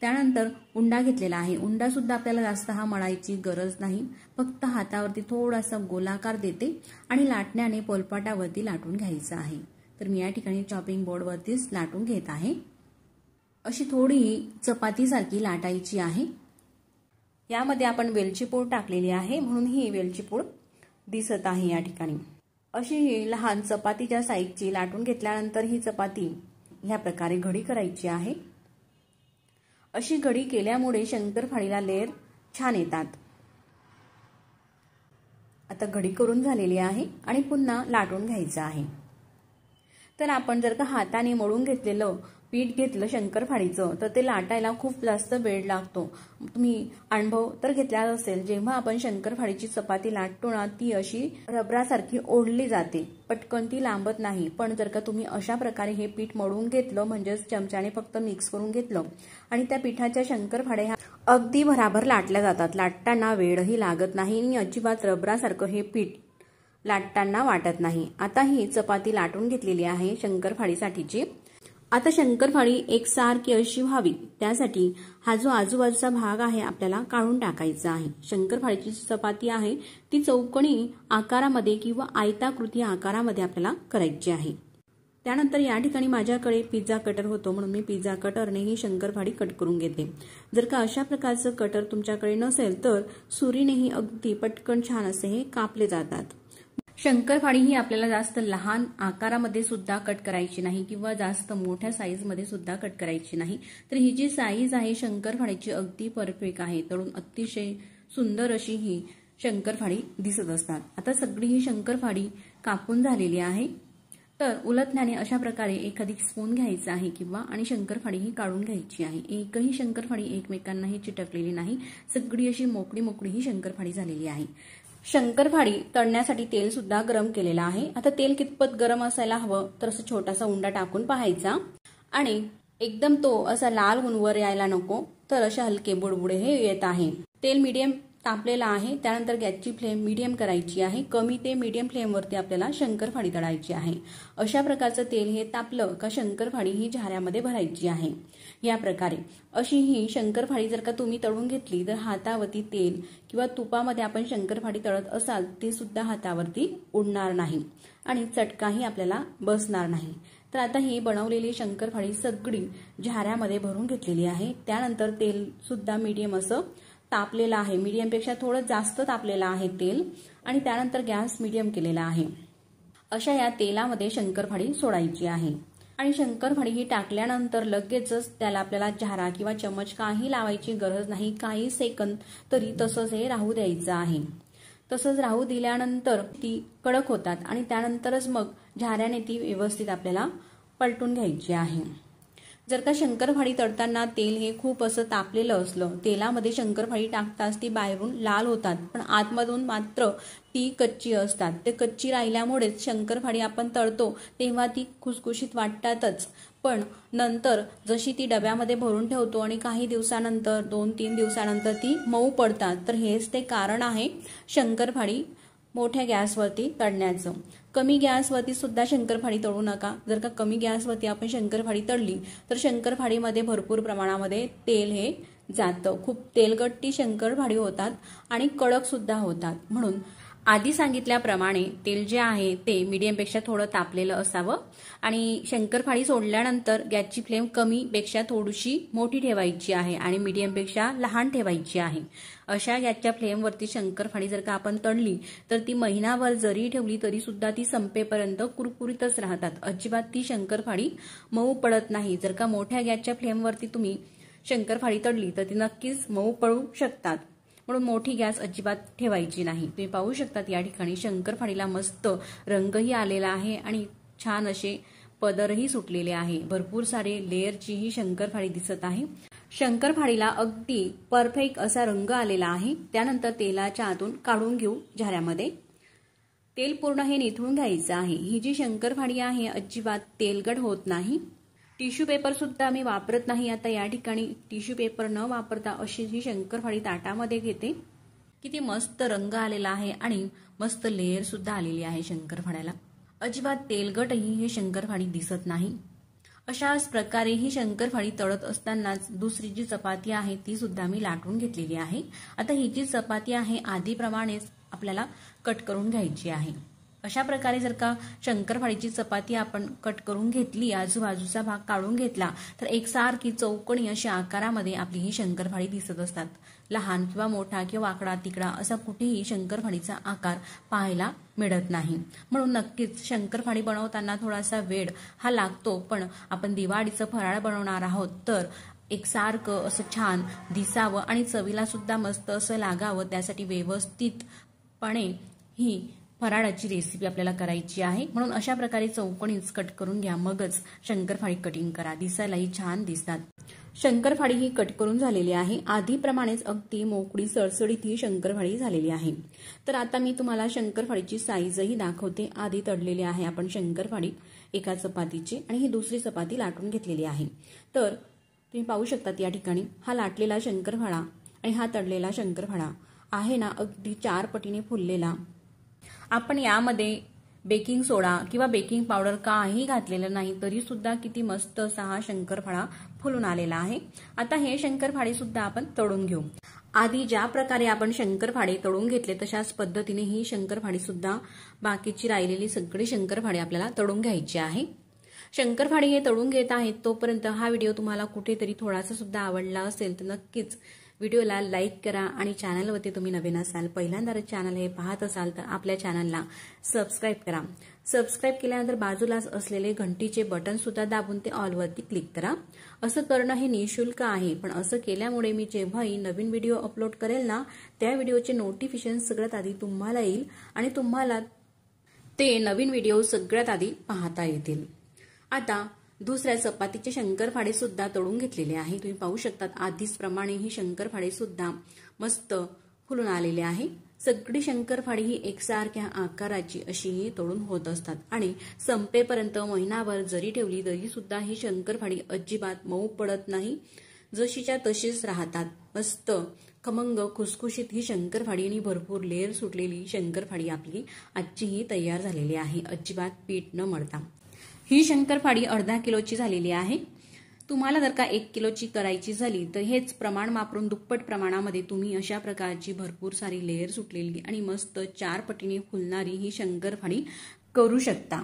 [SPEAKER 1] त्यानंतर उंडा घेतलेला आहे उंडा सुद्धा आपल्याला जास्त हा मळायची गरज नाही फक्त हातावरती थोडासा गोलाकार देते आणि लाटण्याने पोलपाटावरती लाटून घ्यायचं आहे तर मी या ठिकाणी चॉपिंग बोर्डवरतीच लाटून घेत आहे अशी थोडी चपातीसारखी लाटायची आहे यामध्ये आपण वेलची पूड टाकलेली आहे म्हणून ही वेलची पूड दिसत आहे या ठिकाणी अशी ही लहान चपातीच्या साईजची लाटून घेतल्यानंतर ही चपाती ह्या प्रकारे घडी करायची आहे अशी घडी केल्यामुळे शंकरफाळीला लेअर छान येतात आता घडी करून झालेली आहे आणि पुन्हा लाटून घ्यायचं आहे तर आपण जर का हाताने मळून घेतलेलं पीठ घेतलं फाडीचं तर ते लाटायला खूप जास्त वेळ लागतो तुम्ही अनुभव तर घेतला असेल जेव्हा आपण शंकरफाळीची चपाती लाटतो ना ती अशी रबरासारखी ओढली जाते पटकन ती लांबत नाही पण जर का तुम्ही अशा प्रकारे हे पीठ मळून घेतलं म्हणजेच चमच्याने फक्त मिक्स करून घेतलं आणि त्या पिठाच्या शंकरफाड्या ह्या अगदी भराभर लाटल्या जातात लाटताना वेळही लागत नाही आणि अजिबात रबरासारखं हे पीठ लाटताना वाटत नाही आता ही चपाती लाटून घेतलेली आहे शंकरफाळीसाठीची आता शंकरफाळी सारखी अशी व्हावी त्यासाठी हा जो आजूबाजूचा भाग आहे आपल्याला काढून टाकायचा आहे शंकरफाळीची जी चपाती आहे ती चौकणी आकारामध्ये किंवा आयताकृती आकारामध्ये आपल्याला करायची आहे त्यानंतर या ठिकाणी माझ्याकडे पिझ्झा कटर होतो म्हणून मी पिझ्झा कटरने ही शंकरफाळी कट करून घेते जर का अशा प्रकारचं कटर तुमच्याकडे नसेल तर सुरीनेही अगदी पटकन छान असे हे कापले जातात शंकरफाळी ही आपल्याला जास्त लहान आकारामध्ये सुद्धा कट करायची नाही किंवा जास्त मोठ्या साईजमध्ये सुद्धा कट करायची नाही तर ही जी साईज आहे शंकरफाळीची अगदी परफेक्ट आहे तळून अतिशय सुंदर अशी ही शंकरफाळी दिसत असतात आता सगळी ही शंकरफाळी कापून झालेली आहे तर उलटण्याने अशा प्रकारे एखादी स्पून घ्यायचा आहे किंवा आणि शंकरफाळी ही काढून घ्यायची आहे एकही शंकरफाळी एकमेकांनाही चिटकलेली नाही सगळी अशी मोकळी मोकळी ही शंकरफाळी झालेली आहे शंकरफाडी तळण्यासाठी तेल सुद्धा गरम केलेला आहे आता तेल कितपत गरम असायला हवं तर असं छोटासा उंडा टाकून पाहायचा आणि एकदम तो असा लाल गुणवर यायला नको तर असे हलके बुडबुडे हे येत आहे तेल मीडियम तापलेला आहे त्यानंतर गॅसची फ्लेम मीडियम करायची आहे कमी ते मीडियम फ्लेमवरती आपल्याला फाडी तळायची आहे अशा प्रकारचं तेल हे तापलं का फाडी ही झाऱ्यामध्ये भरायची आहे या प्रकारे अशी ही फाडी जर का तुम्ही तळून घेतली तर हातावरती तेल किंवा तुपामध्ये आपण शंकरफाडी तळत असाल ते सुद्धा हातावरती उडणार नाही आणि चटकाही आपल्याला बसणार नाही तर आता ही बनवलेली शंकरफाळी सगळी झाऱ्यामध्ये भरून घेतलेली आहे त्यानंतर तेल सुद्धा मीडियम असं तापलेलं आहे मीडियमपेक्षा थोडं जास्त तापलेलं आहे तेल आणि त्यानंतर गॅस मीडियम केलेला आहे अशा या तेलामध्ये शंकरफाडी सोडायची आहे आणि शंकरफाडी ही टाकल्यानंतर लगेचच त्याला आपल्याला झारा किंवा चमच काही लावायची गरज नाही काही सेकंद तरी तसंच हे राहू द्यायचं आहे तसंच राहू दिल्यानंतर ती कडक होतात आणि त्यानंतरच मग झाऱ्याने ती व्यवस्थित आपल्याला पलटून घ्यायची आहे जर का शंकरफाळी तळताना तेल हे खूप असं तापलेलं असलं तेलामध्ये शंकरफाळी टाकताच ती बाहेरून लाल होतात पण आतमधून मात्र ती कच्ची असतात ते कच्ची राहिल्यामुळेच शंकरफाळी आपण तळतो तेव्हा ती खुसखुशीत वाटतातच पण नंतर जशी ती डब्यामध्ये भरून ठेवतो आणि काही दिवसानंतर दोन तीन दिवसानंतर ती मऊ पडतात तर हेच ते कारण आहे शंकरफाळी मोठ्या गॅसवरती तळण्याचं कमी गॅसवरती सुद्धा शंकरफाळी तळू नका जर का कमी गॅसवरती आपण शंकरफाळी तळली तर शंकरफाळीमध्ये भरपूर प्रमाणामध्ये तेल हे जातं खूप तेलकट्टी शंकरफाडी होतात आणि कडक सुद्धा होतात म्हणून आधी सांगितल्याप्रमाणे तेल जे आहे ते मीडियमपेक्षा थोडं तापलेलं असावं आणि शंकरफाळी सोडल्यानंतर गॅसची फ्लेम कमीपेक्षा थोडीशी मोठी ठेवायची आहे आणि मीडियमपेक्षा लहान ठेवायची आहे अशा गॅसच्या फ्लेमवरती शंकरफाळी जर का आपण तळली तर ती महिनाभर जरी ठेवली तरी सुद्धा ती संपेपर्यंत कुरकुरीतच राहतात अजिबात ती शंकरफाळी मऊ पडत नाही जर का मोठ्या गॅसच्या फ्लेमवरती तुम्ही शंकरफाळी तळली तर ती नक्कीच मऊ पळू शकतात म्हणून मोठी गॅस अजिबात ठेवायची नाही तुम्ही पाहू शकतात या ठिकाणी शंकरफाळीला मस्त रंगही आलेला आहे आणि छान असे पदरही सुटलेले आहे भरपूर सारे लेअरचीही शंकरफाळी दिसत आहे शंकरफाळीला अगदी परफेक्ट असा रंग आलेला आहे त्यानंतर तेलाच्या आतून काढून घेऊ झाऱ्यामध्ये तेल पूर्ण हे निथळून घ्यायचं आहे ही जी शंकरफाळी आहे अजिबात तेलगड होत नाही टिश्यू पेपर सुद्धा मी वापरत नाही आता या ठिकाणी टिश्यू पेपर न वापरता अशी ही शंकरफाळी ताटामध्ये घेते किती मस्त रंग आलेला आहे आणि मस्त लेअर सुद्धा आलेली आहे फाड्याला अजिबात तेलगटही हे शंकरफाळी दिसत नाही अशाच प्रकारे ही शंकरफाळी तळत असतानाच दुसरी जी चपाती आहे ती सुद्धा मी लाटून घेतलेली आहे आता ही जी चपाती आहे आधीप्रमाणेच आपल्याला कट करून घ्यायची आहे अशा प्रकारे जर का शंकरफाळीची चपाती आपण कट करून घेतली आजूबाजूचा भाग काढून घेतला तर एकसारखी चौकणी अशा आकारामध्ये आपली ही शंकरफाळी दिसत असतात लहान किंवा मोठा किंवा आकडा तिकडा असा कुठेही शंकरफाणीचा आकार पाहायला मिळत नाही म्हणून नक्कीच शंकरफाणी बनवताना थोडासा वेळ हा लागतो पण आपण दिवाळीचं फराळ बनवणार आहोत तर एकसारखं असं छान दिसावं आणि चवीला सुद्धा मस्त असं लागावं त्यासाठी व्यवस्थितपणे ही फराळाची रेसिपी आपल्याला करायची आहे म्हणून अशा प्रकारे चौकणीच कट करून घ्या मगच शंकरफाळी कटिंग करा दिसायलाही छान दिसतात शंकरफाळी ही कट करून झालेली आहे आधीप्रमाणेच अगदी मोकळी सळसळीत ही शंकरफाळी झालेली आहे तर आता मी तुम्हाला शंकरफाळीची साईजही दाखवते आधी तडलेली आहे आपण शंकरफाळी एका चपातीची आणि ही दुसरी चपाती लाटून घेतलेली आहे तर तुम्ही पाहू शकतात या ठिकाणी हा लाटलेला शंकरफाळा आणि हा तडलेला शंकरफाळा आहे ना अगदी चार पटीने फुललेला आपण यामध्ये बेकिंग सोडा किंवा बेकिंग पावडर काही घातलेलं नाही तरी सुद्धा किती मस्त असा हा शंकरफाळा फुलून आलेला आहे आता हे शंकरफाळे सुद्धा आपण तळून घेऊ आधी ज्या प्रकारे आपण शंकरफाळे तळून घेतले तशाच पद्धतीने ही शंकरफाळी सुद्धा बाकीची राहिलेली सगळी शंकरफाळे आपल्याला तळून घ्यायची आहे शंकरफाळी हे तळून घेत आहेत तोपर्यंत हा व्हिडिओ तुम्हाला कुठेतरी थोडासा सुद्धा आवडला असेल तर नक्कीच व्हिडिओला लाईक करा आणि चॅनलवरती तुम्ही नवीन असाल पहिल्यांदा चॅनल हे पाहत असाल तर आपल्या चॅनलला सबस्क्राईब करा सबस्क्राईब केल्यानंतर बाजूला असलेले घंटीचे बटन सुद्धा दाबून ते ऑलवरती क्लिक करा असं करणं हे निशुल्क आहे पण असं केल्यामुळे मी जेव्हाही नवीन व्हिडिओ अपलोड करेल ना त्या व्हिडिओचे नोटिफिकेशन सगळ्यात आधी तुम्हाला येईल आणि तुम्हाला ते नवीन व्हिडिओ सगळ्यात आधी पाहता येतील आता दुसऱ्या चपातीचे फाडे सुद्धा तळून घेतलेले आहे तुम्ही पाहू शकता आधीच प्रमाणे ही फाडे सुद्धा मस्त फुलून आलेले आहे सगळी फाडी ही एकसारख्या आकाराची अशी ही तोडून होत असतात आणि संपेपर्यंत महिनाभर जरी ठेवली तरी सुद्धा ही फाडी अजिबात मऊ पडत नाही जशीच्या तशीच राहतात मस्त खमंग खुसखुशीत ही फाडी आणि भरपूर लेअर सुटलेली फाडी आपली आजची ही तयार झालेली आहे अजिबात पीठ न मळता ही फाडी अर्धा किलोची झालेली आहे तुम्हाला जर का एक किलोची करायची झाली तर हेच प्रमाण वापरून दुप्पट प्रमाणामध्ये तुम्ही अशा प्रकारची भरपूर सारी लेअर सुटलेली आणि मस्त चार पटीने फुलणारी ही फाडी करू शकता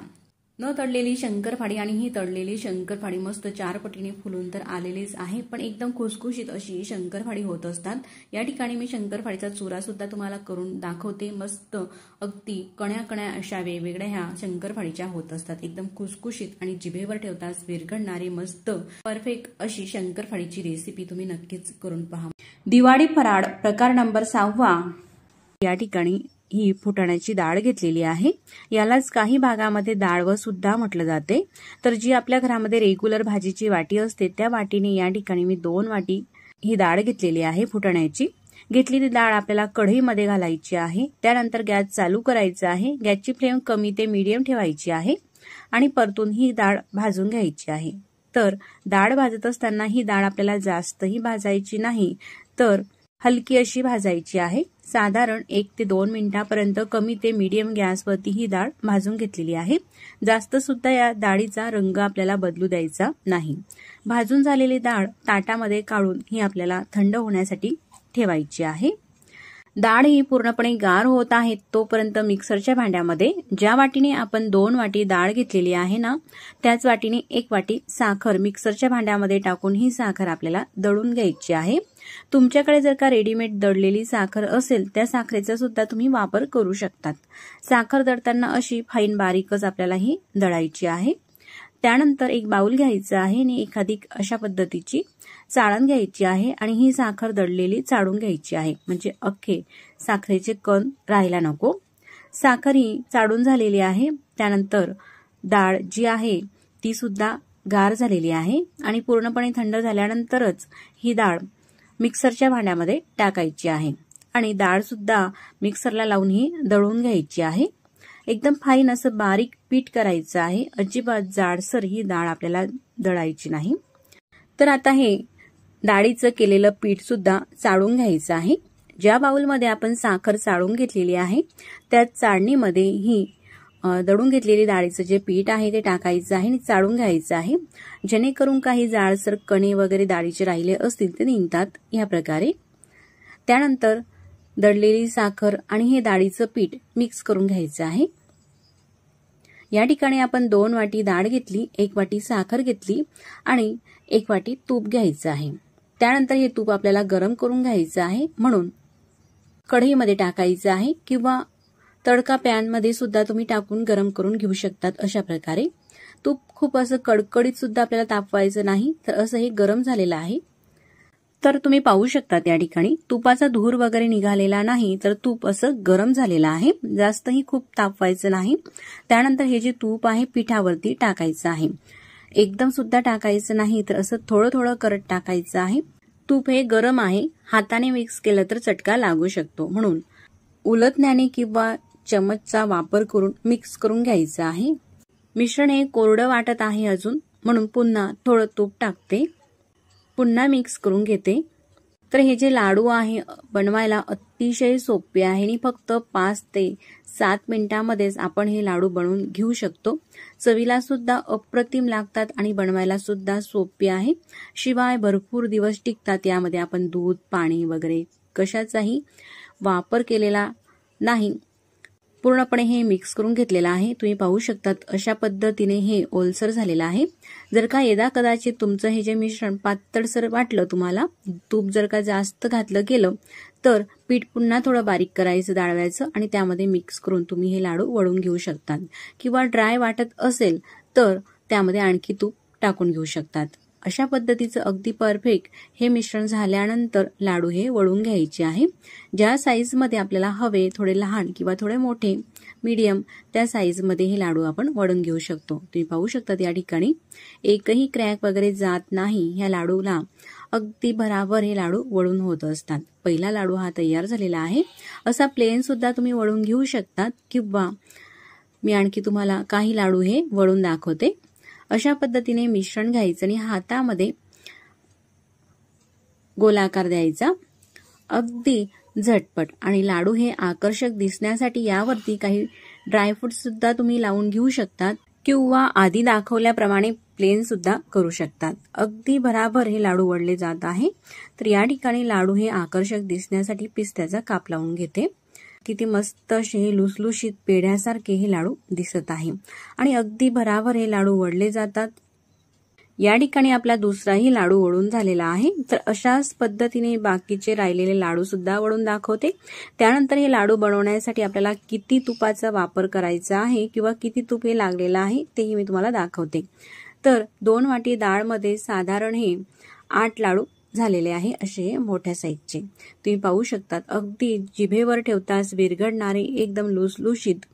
[SPEAKER 1] न तडलेली शंकरफाडी आणि ही तडलेली शंकरफाडी मस्त चार पटीने फुलून तर आलेलीच आहे पण एकदम खुसखुशीत अशी शंकरफाडी होत असतात या ठिकाणी मी शंकरफाडीचा चुरा सुद्धा तुम्हाला करून दाखवते मस्त अगदी कण्या कण्या अशा वेगवेगळ्या ह्या शंकरफाडीच्या होत असतात एकदम खुसखुशीत आणि जिभेवर ठेवताच विरघडणारी मस्त परफेक्ट अशी शंकरफाडीची रेसिपी तुम्ही नक्कीच करून पहा दिवाळी फराड प्रकार नंबर सहावा या ठिकाणी ही फुटाण्याची डाळ घेतलेली आहे यालाच काही भागामध्ये डाळव सुद्धा म्हटलं जाते तर जी आपल्या घरामध्ये रेग्युलर भाजीची वाटी असते त्या वाटीने या ठिकाणी मी दोन वाटी ही डाळ घेतलेली आहे फुटाण्याची घेतलेली डाळ आपल्याला कढईमध्ये घालायची आहे त्यानंतर गॅस चालू करायचा आहे गॅसची फ्लेम कमी ते मिडियम ठेवायची आहे आणि परतून ही डाळ भाजून घ्यायची आहे तर डाळ भाजत असताना ही डाळ आपल्याला जास्तही भाजायची नाही तर हलकी अशी भाजायची आहे साधारण एक ते दोन मिनिटापर्यंत कमी ते मीडियम गॅसवरती ही डाळ भाजून घेतलेली आहे जास्त सुद्धा या डाळीचा रंग आपल्याला बदलू द्यायचा नाही भाजून झालेली डाळ ताटामध्ये काढून ही आपल्याला थंड होण्यासाठी ठेवायची आहे डाळ ही पूर्णपणे गार होत आहे तोपर्यंत मिक्सरच्या भांड्यामध्ये ज्या वाटीने आपण दोन वाटी डाळ घेतलेली आहे ना त्याच वाटीने एक वाटी साखर मिक्सरच्या भांड्यामध्ये टाकून ही साखर आपल्याला दळून घ्यायची आहे तुमच्याकडे जर का रेडीमेड दडलेली साखर असेल त्या साखरेचा सुद्धा तुम्ही वापर करू शकतात साखर दडताना अशी फाईन बारीकच आपल्याला ही दळायची आहे त्यानंतर एक बाऊल घ्यायचं आहे आणि एखादी अशा पद्धतीची चाळण घ्यायची आहे आणि ही साखर दडलेली चाळून घ्यायची आहे म्हणजे अख्खे साखरेचे कण राहायला नको साखर ही चाळून झालेली आहे त्यानंतर डाळ जी आहे ती सुद्धा गार झालेली आहे आणि पूर्णपणे थंड झाल्यानंतरच ही डाळ मिक्सरच्या भांड्यामध्ये टाकायची आहे आणि डाळ सुद्धा मिक्सरला लावून ही दळून घ्यायची आहे एकदम फाईन असं बारीक पीठ करायचं आहे अजिबात जाडसर ही डाळ आपल्याला दळायची नाही तर आता हे डाळीचं केलेलं पीठ सुद्धा चाळून घ्यायचं आहे ज्या बाऊलमध्ये आपण साखर चाळून घेतलेली आहे त्या चाळणीमध्ये ही दडून घेतलेली डाळीचं जे पीठ आहे ते टाकायचं आहे आणि चाळून घ्यायचं आहे जेणेकरून काही जाळसर कणे वगैरे डाळीचे राहिले असतील ते निघतात या प्रकारे त्यानंतर दडलेली साखर आणि हे डाळीचं पीठ मिक्स करून घ्यायचं आहे या ठिकाणी आपण दोन वाटी डाळ घेतली एक वाटी साखर घेतली आणि एक वाटी तूप घ्यायचं आहे त्यानंतर हे तूप आपल्याला गरम करून घ्यायचं आहे म्हणून कढईमध्ये टाकायचं आहे किंवा तडका पॅनमध्ये सुद्धा तुम्ही टाकून गरम करून घेऊ शकतात अशा प्रकारे तूप खूप असं कडकडीत सुद्धा आपल्याला तापवायचं नाही तर असं हे गरम झालेलं आहे तर तुम्ही पाहू शकता त्या ठिकाणी तुपाचा धूर वगैरे निघालेला नाही तर तूप असं गरम झालेलं आहे जास्तही खूप तापवायचं नाही त्यानंतर हे जे तूप आहे पिठावरती टाकायचं आहे एकदम सुद्धा टाकायचं नाही तर असं थोडं थोडं करत टाकायचं आहे तूप हे गरम आहे हाताने मिक्स केलं तर चटका लागू शकतो म्हणून उलतण्याने किंवा चमचचा वापर करून मिक्स करून घ्यायचं आहे मिश्रण हे कोरडं वाटत आहे अजून म्हणून पुन्हा थोडं तूप टाकते पुन्हा मिक्स करून घेते तर हे जे लाडू आहे बनवायला अतिशय सोपे आहे आणि फक्त पाच ते सात मिनिटांमध्येच आपण हे लाडू बनवून घेऊ शकतो चवीला सुद्धा अप्रतिम लागतात आणि बनवायला सुद्धा सोपे आहे शिवाय भरपूर दिवस टिकतात यामध्ये आपण दूध पाणी वगैरे कशाचाही वापर केलेला नाही पूर्णपणे हे मिक्स करून घेतलेलं आहे तुम्ही पाहू शकतात अशा पद्धतीने हे ओलसर झालेलं आहे जर का येदा कदाचित तुमचं हे जे मिश्रण पातळसर वाटलं तुम्हाला तूप जर का जास्त घातलं गेलं तर पीठ पुन्हा थोडं बारीक करायचं दाळवायचं आणि त्यामध्ये मिक्स करून तुम्ही हे लाडू वळून घेऊ शकतात किंवा ड्राय वाटत असेल तर त्यामध्ये आणखी तूप टाकून घेऊ शकतात अशा पद्धतीचं अगदी परफेक्ट हे मिश्रण झाल्यानंतर लाडू हे वळून घ्यायचे आहे ज्या साईजमध्ये आपल्याला हवे थोडे लहान किंवा थोडे मोठे मीडियम त्या साईजमध्ये हे लाडू आपण वळून घेऊ शकतो तुम्ही पाहू शकता या ठिकाणी एकही क्रॅक वगैरे जात नाही ह्या लाडूला अगदी भराभर हे लाडू वळून होत असतात पहिला लाडू हा तयार झालेला आहे असा प्लेन सुद्धा तुम्ही वळून घेऊ शकतात किंवा मी आणखी तुम्हाला काही लाडू हे वळून दाखवते अशा पद्धतीने मिश्रण घ्यायचं आणि हातामध्ये गोलाकार द्यायचा अगदी झटपट आणि लाडू हे आकर्षक दिसण्यासाठी यावरती काही ड्रायफ्रूट सुद्धा तुम्ही लावून घेऊ शकतात किंवा आधी दाखवल्याप्रमाणे प्लेन सुद्धा करू शकतात अगदी बराबर हे लाडू वडले जात आहे तर या ठिकाणी लाडू हे आकर्षक दिसण्यासाठी पिस्त्याचा काप लावून घेते किती मस्त असे लुसलुशीत पेढ्यासारखे हे लाडू दिसत आहे आणि अगदी भराभर हे लाडू वडले जातात या ठिकाणी आपला दुसराही लाडू वळून झालेला आहे तर अशाच पद्धतीने बाकीचे राहिलेले लाडू सुद्धा वळून दाखवते त्यानंतर हे लाडू बनवण्यासाठी आपल्याला किती तुपाचा वापर करायचा आहे किंवा किती तुप हे लागलेलं आहे तेही मी तुम्हाला दाखवते तर दोन वाटी डाळमध्ये साधारण हे आठ लाडू झालेले आहे असे मोठ्या साईजचे तुम्ही पाहू शकतात अगदी जिभेवर ठेवताच विरघडणारे एकदम लुसलुशीत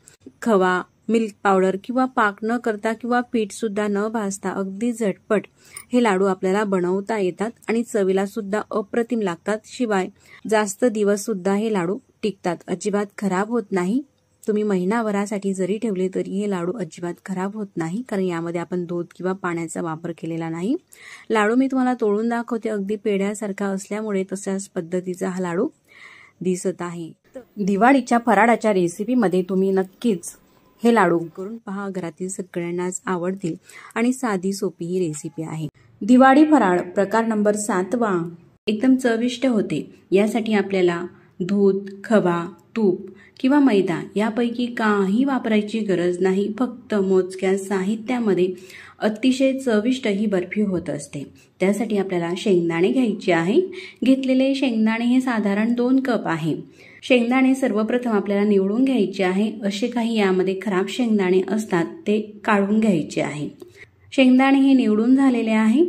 [SPEAKER 1] खवा मिल्क पावडर किंवा पाक न करता किंवा पीठ सुद्धा न भाजता अगदी झटपट हे लाडू आपल्याला बनवता येतात आणि चवीला सुद्धा अप्रतिम लागतात शिवाय जास्त दिवस सुद्धा हे लाडू टिकतात अजिबात खराब होत नाही तुम्ही महिनाभरासाठी जरी ठेवले तरी हे लाडू अजिबात खराब होत नाही कारण यामध्ये आपण दूध किंवा पाण्याचा वापर केलेला नाही लाडू मी तुम्हाला तोडून दाखवते अगदी पेढ्यासारखा असल्यामुळे तशाच पद्धतीचा हा लाडू दिसत आहे दिवाळीच्या फराळाच्या रेसिपीमध्ये तुम्ही नक्कीच हे लाडू करून पहा घरातील सगळ्यांनाच आवडतील आणि साधी सोपी ही रेसिपी आहे दिवाळी फराळ प्रकार नंबर सातवा एकदम चविष्ट होते यासाठी आपल्याला दूध खवा तूप किंवा मैदा यापैकी काही वापरायची गरज नाही फक्त मोजक्या साहित्यामध्ये अतिशय चविष्ट ही बर्फी होत असते त्यासाठी आपल्याला शेंगदाणे घ्यायचे आहे घेतलेले शेंगदाणे हे साधारण दोन कप आहे शेंगदाणे सर्वप्रथम आपल्याला निवडून घ्यायचे आहे असे काही यामध्ये खराब शेंगदाणे असतात ते काढून घ्यायचे आहे शेंगदाणे हे निवडून झालेले आहे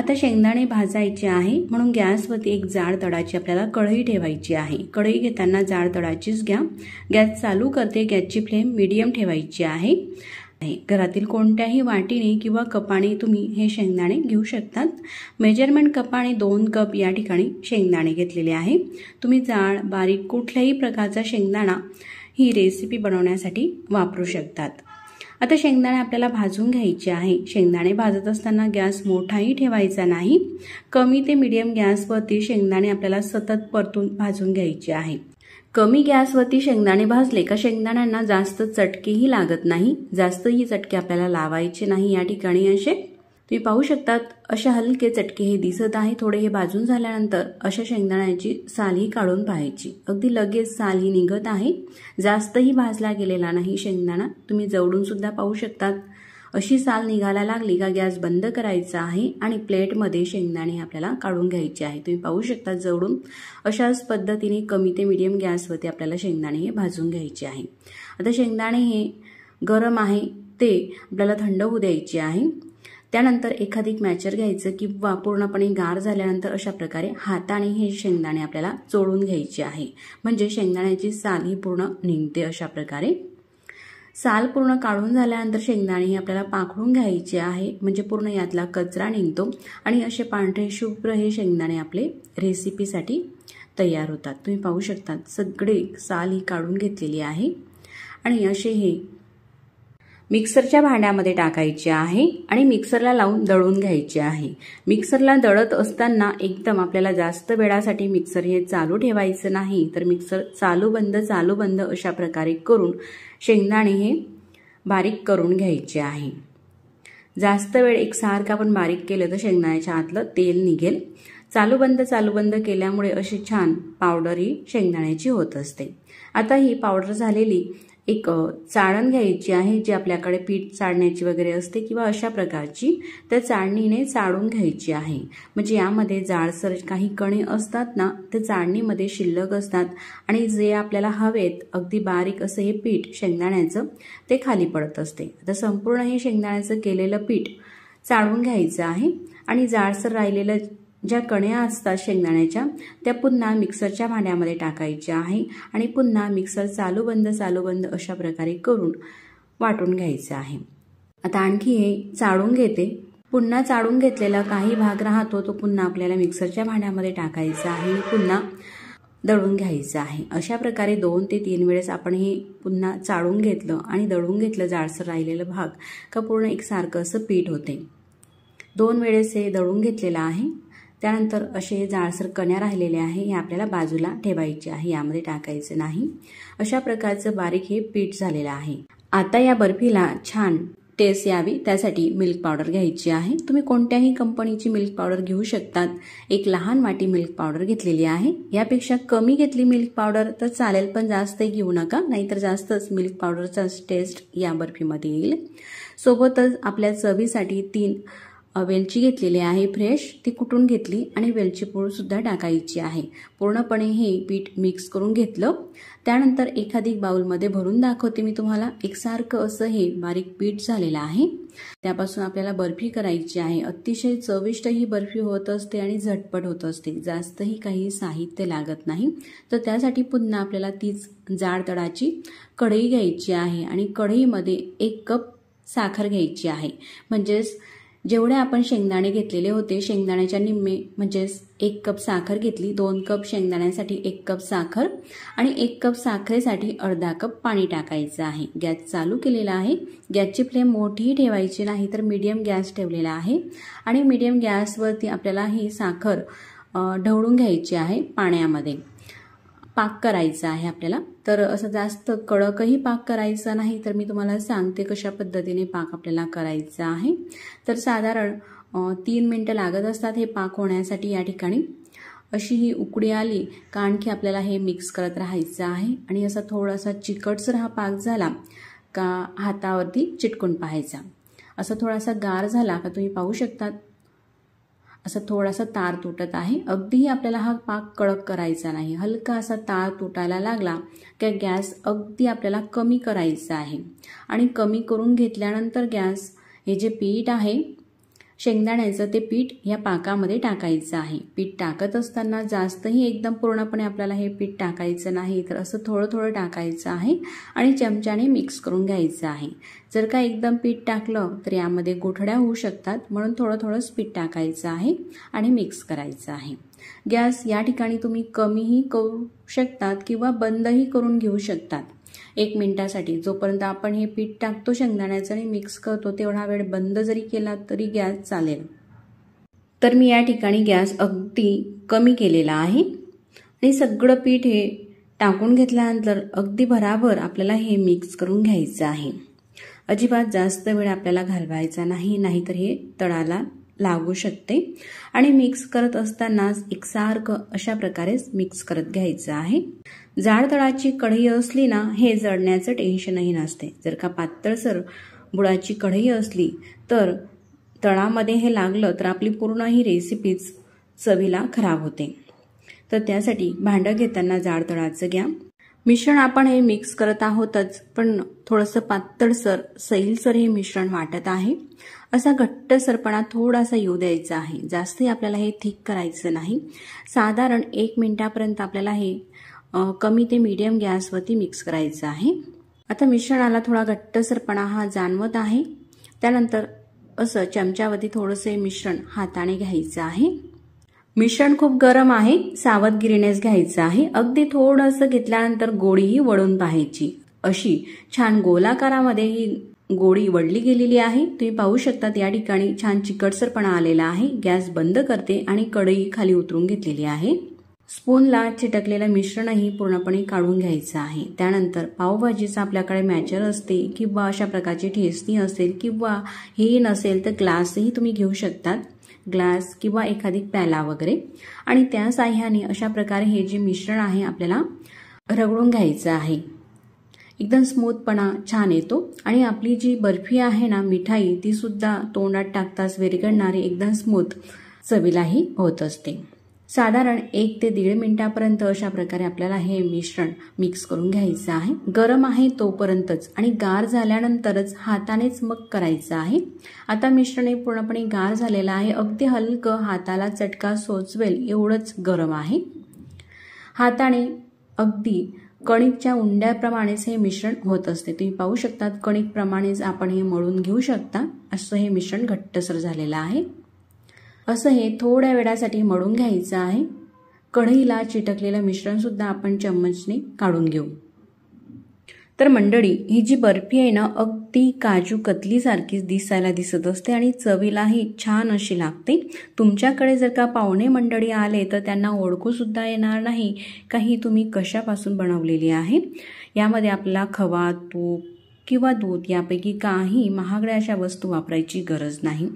[SPEAKER 1] आता शेंगदाणे भाजायचे आहे म्हणून गॅसवरती एक जाड तळाची आपल्याला कढई ठेवायची आहे कढई घेताना जाड तळाचीच घ्या गॅस चालू करते गॅसची फ्लेम मिडियम ठेवायची आहे घरातील कोणत्याही वाटीने किंवा कपाने तुम्ही हे शेंगदाणे घेऊ शकतात मेजरमेंट कपाने दोन कप या ठिकाणी शेंगदाणे घेतलेले आहे तुम्ही जाड बारीक कुठल्याही प्रकारचा शेंगदाणा ही रेसिपी बनवण्यासाठी वापरू शकतात आता शेंगदाणे आपल्याला भाजून घ्यायचे आहे शेंगदाणे भाजत असताना गॅस मोठाही ठेवायचा नाही कमी ते मिडियम गॅसवरती शेंगदाणे आपल्याला सतत परतून भाजून घ्यायचे आहे कमी गॅसवरती शेंगदाणे भाजले का शेंगदाण्यांना जास्त चटकेही लागत नाही जास्तही चटके आपल्याला लावायचे नाही या ठिकाणी असे तुम्ही पाहू शकतात अशा हलके चटके हे दिसत आहे थोडे हे भाजून झाल्यानंतर अशा शेंगदाण्याची साल ही काढून पाहायची अगदी लगेच साल ही निघत आहे जास्तही भाजला गेलेला नाही शेंगदाणा तुम्ही जवळून सुद्धा पाहू शकतात अशी साल निघायला लागली का गॅस बंद करायचा आहे आणि प्लेटमध्ये शेंगदाणे आपल्याला काढून घ्यायचे आहे तुम्ही पाहू शकता जवळून अशाच पद्धतीने कमी ते मिडियम गॅसवरती आपल्याला शेंगदाणे हे भाजून घ्यायचे आहे आता शेंगदाणे हे गरम आहे ते आपल्याला थंड होऊ द्यायचे आहे त्यानंतर एखादी मॅचर घ्यायचं किंवा पूर्णपणे गार झाल्यानंतर अशा प्रकारे हाताने हे शेंगदाणे आपल्याला चोळून घ्यायचे आहे म्हणजे शेंगदाण्याची साल ही पूर्ण निघते अशा प्रकारे साल पूर्ण काढून झाल्यानंतर शेंगदाणे हे आपल्याला पाखडून घ्यायचे आहे म्हणजे पूर्ण यातला कचरा निघतो आणि असे पांढरे शुभ्र हे शेंगदाणे आपले रेसिपीसाठी तयार होतात तुम्ही पाहू शकता सगळे साल ही काढून घेतलेली आहे आणि असे हे मिक्सरच्या भांड्यामध्ये टाकायची आहे आणि मिक्सरला लावून दळून घ्यायची आहे मिक्सरला दळत असताना एकदम आपल्याला जास्त वेळासाठी मिक्सर हे चालू ठेवायचं नाही तर मिक्सर चालू बंद चालू बंद अशा प्रकारे करून शेंगदाणे हे बारीक करून घ्यायचे आहे जास्त वेळ एक सारखं आपण बारीक केलं तर शेंगदाण्याच्या आतलं तेल निघेल चालू बंद चालू बंद केल्यामुळे अशी छान पावडर ही शेंगदाण्याची होत असते आता ही पावडर झालेली एक चाळण घ्यायची आहे जी आपल्याकडे पीठ चाळण्याची वगैरे असते किंवा अशा प्रकारची त्या चाळणीने चाळून घ्यायची आहे म्हणजे यामध्ये जाळसर काही कणे असतात ना ते चाळणीमध्ये शिल्लक असतात आणि जे आपल्याला हवेत अगदी बारीक असं हे पीठ शेंगदाण्याचं ते खाली पडत असते आता संपूर्ण हे शेंगदाण्याचं केलेलं पीठ चाळून घ्यायचं आहे आणि जाळसर राहिलेलं ज्या कण्या असतात शेंगदाण्याच्या त्या पुन्हा मिक्सरच्या भांड्यामध्ये टाकायच्या आहे आणि पुन्हा मिक्सर चालू बंद चालू बंद अशा प्रकारे करून वाटून घ्यायचं आहे आता आणखी हे चाळून घेते पुन्हा चाळून घेतलेला काही भाग राहतो तो पुन्हा आपल्याला मिक्सरच्या भांड्यामध्ये टाकायचा आहे पुन्हा दळून घ्यायचं आहे अशा प्रकारे दोन ते तीन वेळेस आपण हे पुन्हा चाळून घेतलं आणि दळून घेतलं जाडसर राहिलेलं भाग का पूर्ण एकसारखं असं पीठ होते दोन वेळेस हे दळून घेतलेलं आहे त्यानंतर असे हे जाळसर कण्या राहिलेले आहे हे आपल्याला बाजूला ठेवायचे आहे यामध्ये टाकायचं नाही अशा प्रकारचं बारीक हे पीठ झालेलं आहे आता या बर्फीला छान टेस्ट यावी त्यासाठी मिल्क पावडर घ्यायची आहे तुम्ही कोणत्याही कंपनीची मिल्क पावडर घेऊ शकतात एक लहान वाटी मिल्क पावडर घेतलेली आहे यापेक्षा कमी घेतली मिल्क पावडर तर चालेल पण जास्तही घेऊ नका नाहीतर जास्तच मिल्क पावडरचा टेस्ट या बर्फीमध्ये येईल सोबतच आपल्या चवीसाठी तीन वेलची घेतलेली आहे फ्रेश ती कुटून घेतली आणि वेलची सुद्धा टाकायची आहे पूर्णपणे हे पीठ मिक्स करून घेतलं त्यानंतर एखादी बाऊलमध्ये भरून दाखवते मी तुम्हाला एकसारखं असं हे बारीक पीठ झालेलं आहे त्यापासून आपल्याला बर्फी करायची आहे अतिशय चविष्ट ही बर्फी होत असते आणि झटपट होत असते जास्तही काही साहित्य लागत नाही तर त्यासाठी पुन्हा आपल्याला तीच जाड तडाची कढई घ्यायची आहे आणि कढईमध्ये एक कप साखर घ्यायची आहे म्हणजेच जेवढे आपण शेंगदाणे घेतलेले होते शेंगदाण्याच्या निम्मे म्हणजेच एक कप साखर घेतली दोन कप शेंगदाण्यासाठी एक कप साखर आणि एक कप साखरेसाठी अर्धा कप पाणी टाकायचं आहे गॅस चालू केलेला आहे गॅसची फ्लेम मोठीही ठेवायची नाही तर मीडियम गॅस ठेवलेला आहे आणि मीडियम गॅसवरती आपल्याला ही साखर ढवळून घ्यायची आहे पाण्यामध्ये पाक करायचा आहे आपल्याला तर असं जास्त कडकही पाक करायचा नाही तर मी तुम्हाला सांगते कशा पद्धतीने पाक आपल्याला करायचा आहे तर साधारण तीन मिनटं लागत असतात हे पाक होण्यासाठी या ठिकाणी अशी ही उकडी आली का आणखी आपल्याला हे मिक्स करत राहायचं आहे आणि असा थोडासा चिकटसर हा पाक झाला का हातावरती चिटकून पाहायचा असा थोडासा गार झाला का तुम्ही पाहू शकतात असा थोडासा तार तुटत आहे अगदीही आपल्याला हा पाक कडक करायचा नाही हलका असा तार तुटायला लागला की गॅस अगदी आपल्याला कमी करायचा आहे आणि कमी करून घेतल्यानंतर गॅस हे जे पीठ आहे शेंगदाण्याचं ते पीठ या पाकामध्ये टाकायचं आहे पीठ टाकत असताना जास्तही एकदम पूर्णपणे आपल्याला हे पीठ टाकायचं नाही तर असं थोडं थोडं टाकायचं आहे आणि चमच्याने मिक्स करून घ्यायचं आहे जर का एकदम पीठ टाकलं तर यामध्ये गोठड्या होऊ शकतात म्हणून थोडं थोडंच पीठ टाकायचं आहे आणि मिक्स करायचं आहे गॅस या ठिकाणी तुम्ही कमीही करू शकतात किंवा बंदही करून घेऊ शकतात एक मिनिटासाठी जोपर्यंत आपण हे पीठ टाकतो शेंगदाण्याचं आणि मिक्स करतो तेवढा वेळ बंद जरी केला तरी गॅस चालेल तर मी या ठिकाणी गॅस अगदी कमी केलेला आहे आणि सगळं पीठ हे टाकून घेतल्यानंतर अगदी भराभर आपल्याला हे मिक्स करून घ्यायचं आहे अजिबात जास्त वेळ आपल्याला घालवायचा नाही नाहीतर हे तळाला लागू शकते आणि मिक्स करत असतानाच एकसारखं अशा प्रकारेच मिक्स करत घ्यायचं आहे जाडतळाची कढई असली ना हे जळण्याचं टेन्शनही नसते जर का पातळसर बुडाची कढई असली तर तळामध्ये हे लागलं तर आपली पूर्ण ही रेसिपीच चवीला खराब होते तर त्यासाठी भांडं घेताना जाडतळाचं घ्या मिश्रण आपण हे मिक्स करत आहोतच पण थोडंसं पातळसर सैलसर हे मिश्रण वाटत आहे असा घट्टसरपणा थोडासा येऊ द्यायचा आहे जास्तही आपल्याला हे थिक करायचं नाही साधारण एक मिनिटापर्यंत आपल्याला हे कमी ते मीडियम गॅसवरती मिक्स करायचं आहे आता मिश्रणाला थोडा घट्टसरपणा हा जाणवत आहे त्यानंतर असं चमच्यावरती थोडंसे मिश्रण हाताने घ्यायचं आहे मिश्रण खूप गरम आहे सावधगिरीनेच घ्यायचं आहे अगदी थोडंसं घेतल्यानंतर गोळीही वळून पाहायची अशी छान गोलाकारामध्ये ही गोळी वडली गेलेली आहे तुम्ही पाहू शकतात या ठिकाणी छान चिकटसरपणा आलेला आहे गॅस बंद करते आणि कढई खाली उतरून घेतलेली आहे स्पूनला चिटकलेलं मिश्रणही पूर्णपणे काढून घ्यायचं आहे त्यानंतर पावभाजीचं आपल्याकडे मॅचर असते किंवा अशा प्रकारची ठेसणी असेल किंवा हे नसेल तर ग्लासही तुम्ही घेऊ शकतात ग्लास किंवा एखादी प्याला वगैरे आणि त्या साह्याने अशा प्रकारे हे जे मिश्रण आहे आपल्याला रगडून घ्यायचं आहे एकदम स्मूथपणा छान येतो आणि आपली जी बर्फी आहे ना मिठाई तीसुद्धा तोंडात टाकताच विरगडणारी एकदम स्मूथ चवीलाही होत असते साधारण एक ते दीड मिनिटापर्यंत अशा प्रकारे आपल्याला हे मिश्रण मिक्स करून घ्यायचं आहे गरम आहे तोपर्यंतच आणि गार झाल्यानंतरच हातानेच मग करायचं आहे आता मिश्रण हे पूर्णपणे गार झालेलं आहे अगदी हलकं हाताला चटका सोचवेल एवढंच गरम आहे हाताने अगदी कणिकच्या उंड्याप्रमाणेच हे मिश्रण होत असते तुम्ही पाहू शकतात कणिकप्रमाणेच आपण हे मळून घेऊ शकता असं हे मिश्रण घट्टसर झालेलं आहे असं हे थोड्या वेळासाठी मळून घ्यायचं आहे कढईला चिटकलेलं मिश्रणसुद्धा आपण चम्मचने काढून घेऊ तर मंडळी ही जी बर्फी आहे ना अगदी काजू कतलीसारखीच दिसायला दिसत असते आणि चवीलाही छान अशी लागते तुमच्याकडे जर का पाहुणे मंडळी आले तर त्यांना ओळखूसुद्धा येणार नाही का ही तुम्ही कशापासून बनवलेली आहे यामध्ये आपला खवा तूप किंवा दूध यापैकी काही महागड्या अशा वस्तू वापरायची गरज नाही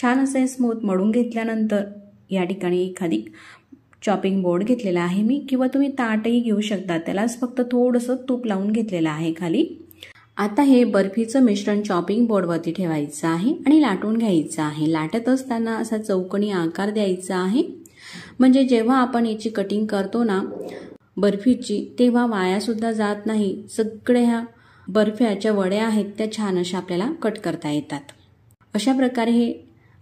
[SPEAKER 1] छान असे स्मूथ मळून घेतल्यानंतर या ठिकाणी एखादी चॉपिंग बोर्ड घेतलेला आहे मी किंवा तुम्ही ताटही घेऊ शकता त्यालाच फक्त थोडंसं तूप लावून घेतलेलं आहे खाली आता हे बर्फीचं मिश्रण चॉपिंग बोर्डवरती ठेवायचं आहे आणि लाटून घ्यायचं आहे लाटत असताना असा चौकणी आकार द्यायचा आहे म्हणजे जेव्हा आपण याची कटिंग करतो ना बर्फीची तेव्हा वायासुद्धा जात नाही सगळ्या ह्या बर्फ्याच्या वड्या आहेत त्या छान अशा आपल्याला कट करता येतात अशा प्रकारे हे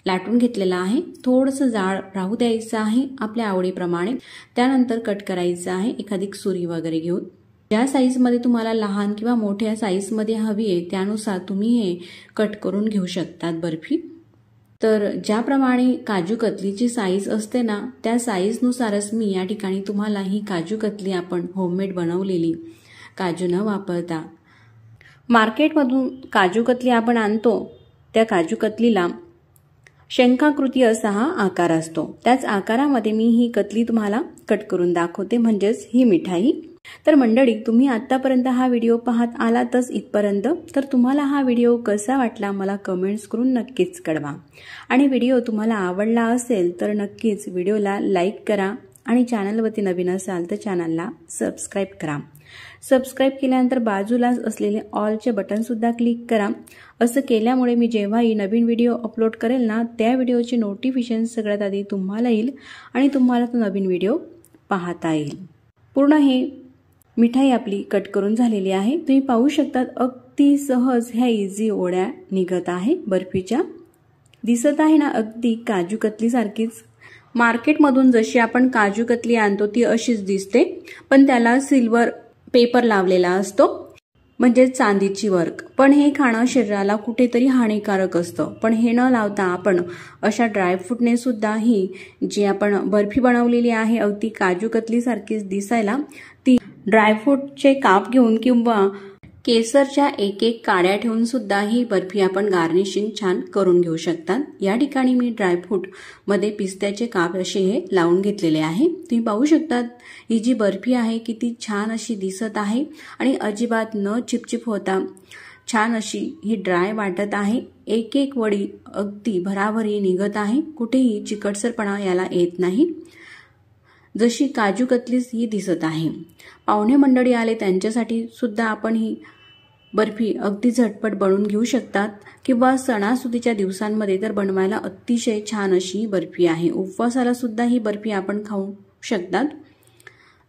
[SPEAKER 1] लाटून घेतलेला आहे थोडंसं जाळ राहू द्यायचं आहे आपल्या आवडीप्रमाणे त्यानंतर कट करायचं आहे एखादी सुरी वगैरे घेऊन ज्या साईजमध्ये तुम्हाला लहान किंवा मोठ्या साईजमध्ये हवी आहे त्यानुसार तुम्ही हे कट करून घेऊ शकतात बर्फी तर ज्याप्रमाणे काजू कतलीची साईज असते ना त्या साईजनुसारच मी या ठिकाणी तुम्हाला ही काजू कतली आपण होममेड बनवलेली काजू न वापरता मार्केटमधून काजू कतली आपण आणतो त्या काजू कतलीला शंकाकृती असा हा आकार असतो त्याच आकारामध्ये मी ही कतली तुम्हाला कट करून दाखवते म्हणजेच ही मिठाई तर मंडळी तुम्ही आतापर्यंत हा व्हिडिओ पाहत आलातच इथपर्यंत तर तुम्हाला हा व्हिडिओ कसा वाटला मला कमेंट्स करून नक्कीच कळवा आणि व्हिडिओ तुम्हाला आवडला असेल तर नक्कीच व्हिडिओला लाईक करा आणि चॅनलवरती नवीन असाल तर चॅनलला सबस्क्राईब करा सबस्क्राईब केल्यानंतर बाजूलाच असलेले ऑलचे बटनसुद्धा क्लिक करा असं केल्यामुळे मी जेव्हाही नवीन व्हिडिओ अपलोड करेल ना त्या व्हिडिओचे नोटिफिकेशन सगळ्यात आधी तुम्हाला येईल आणि तुम्हाला तो नवीन व्हिडिओ पाहता येईल पूर्ण हे मिठाई आपली कट करून झालेली आहे तुम्ही पाहू शकतात अगदी सहज ह्या इझी ओळ्या निघत आहे बर्फीच्या दिसत आहे ना अगदी काजू कतलीसारखीच मार्केटमधून जशी आपण काजू कतली आणतो ती अशीच दिसते पण त्याला सिल्वर पेपर लावलेला असतो म्हणजे चांदीची वर्क पण हे खाणं शरीराला कुठेतरी हानिकारक असतं पण हे न लावता आपण अशा ड्रायफ्रूटने सुद्धा ही जी आपण बर्फी बनवलेली आहे अगदी काजू कतलीसारखीच दिसायला ती ड्रायफ्रूटचे काप घेऊन किंवा केसरच्या एक एक काड्या ठेवून सुद्धा ही बर्फी आपण गार्निशिंग छान करून घेऊ शकतात या ठिकाणी मी ड्रायफ्रूट मध्ये पिस्त्याचे काप असे हे लावून घेतलेले आहे तुम्ही पाहू शकतात ही जी बर्फी आहे किती छान अशी दिसत आहे आणि अजिबात न चिपचिप होता छान अशी ही ड्राय वाटत आहे एक एक वडी अगदी भराभरी निघत आहे कुठेही चिकटसरपणा याला येत नाही जशी काजू कतलीस ही दिसत आहे पाहुणे मंडळी आले त्यांच्यासाठी सुद्धा आपण ही बर्फी अगदी झटपट बनवून घेऊ शकतात किंवा सणासुदीच्या दिवसांमध्ये तर बनवायला अतिशय छान अशी बर्फी आहे उपवासाला सुद्धा ही बर्फी आपण खाऊ शकतात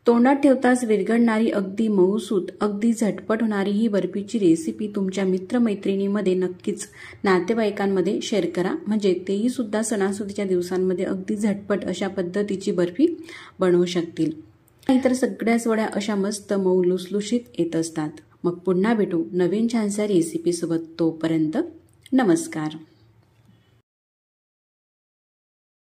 [SPEAKER 1] तोंडात ठेवताच विरघडणारी अगदी मऊसूत अगदी झटपट होणारी ही बर्फीची रेसिपी तुमच्या मित्रमैत्रिणीमध्ये नक्कीच नातेवाईकांमध्ये शेअर करा म्हणजे तेही सुद्धा सणासुदीच्या दिवसांमध्ये अगदी झटपट अशा पद्धतीची बर्फी बनवू शकतील नाहीतर सगळ्याच वड्या अशा मस्त मऊ लुसलुशीत येत असतात मग पुन्हा भेटू नवीन छानशा रेसिपीसोबत तोपर्यंत नमस्कार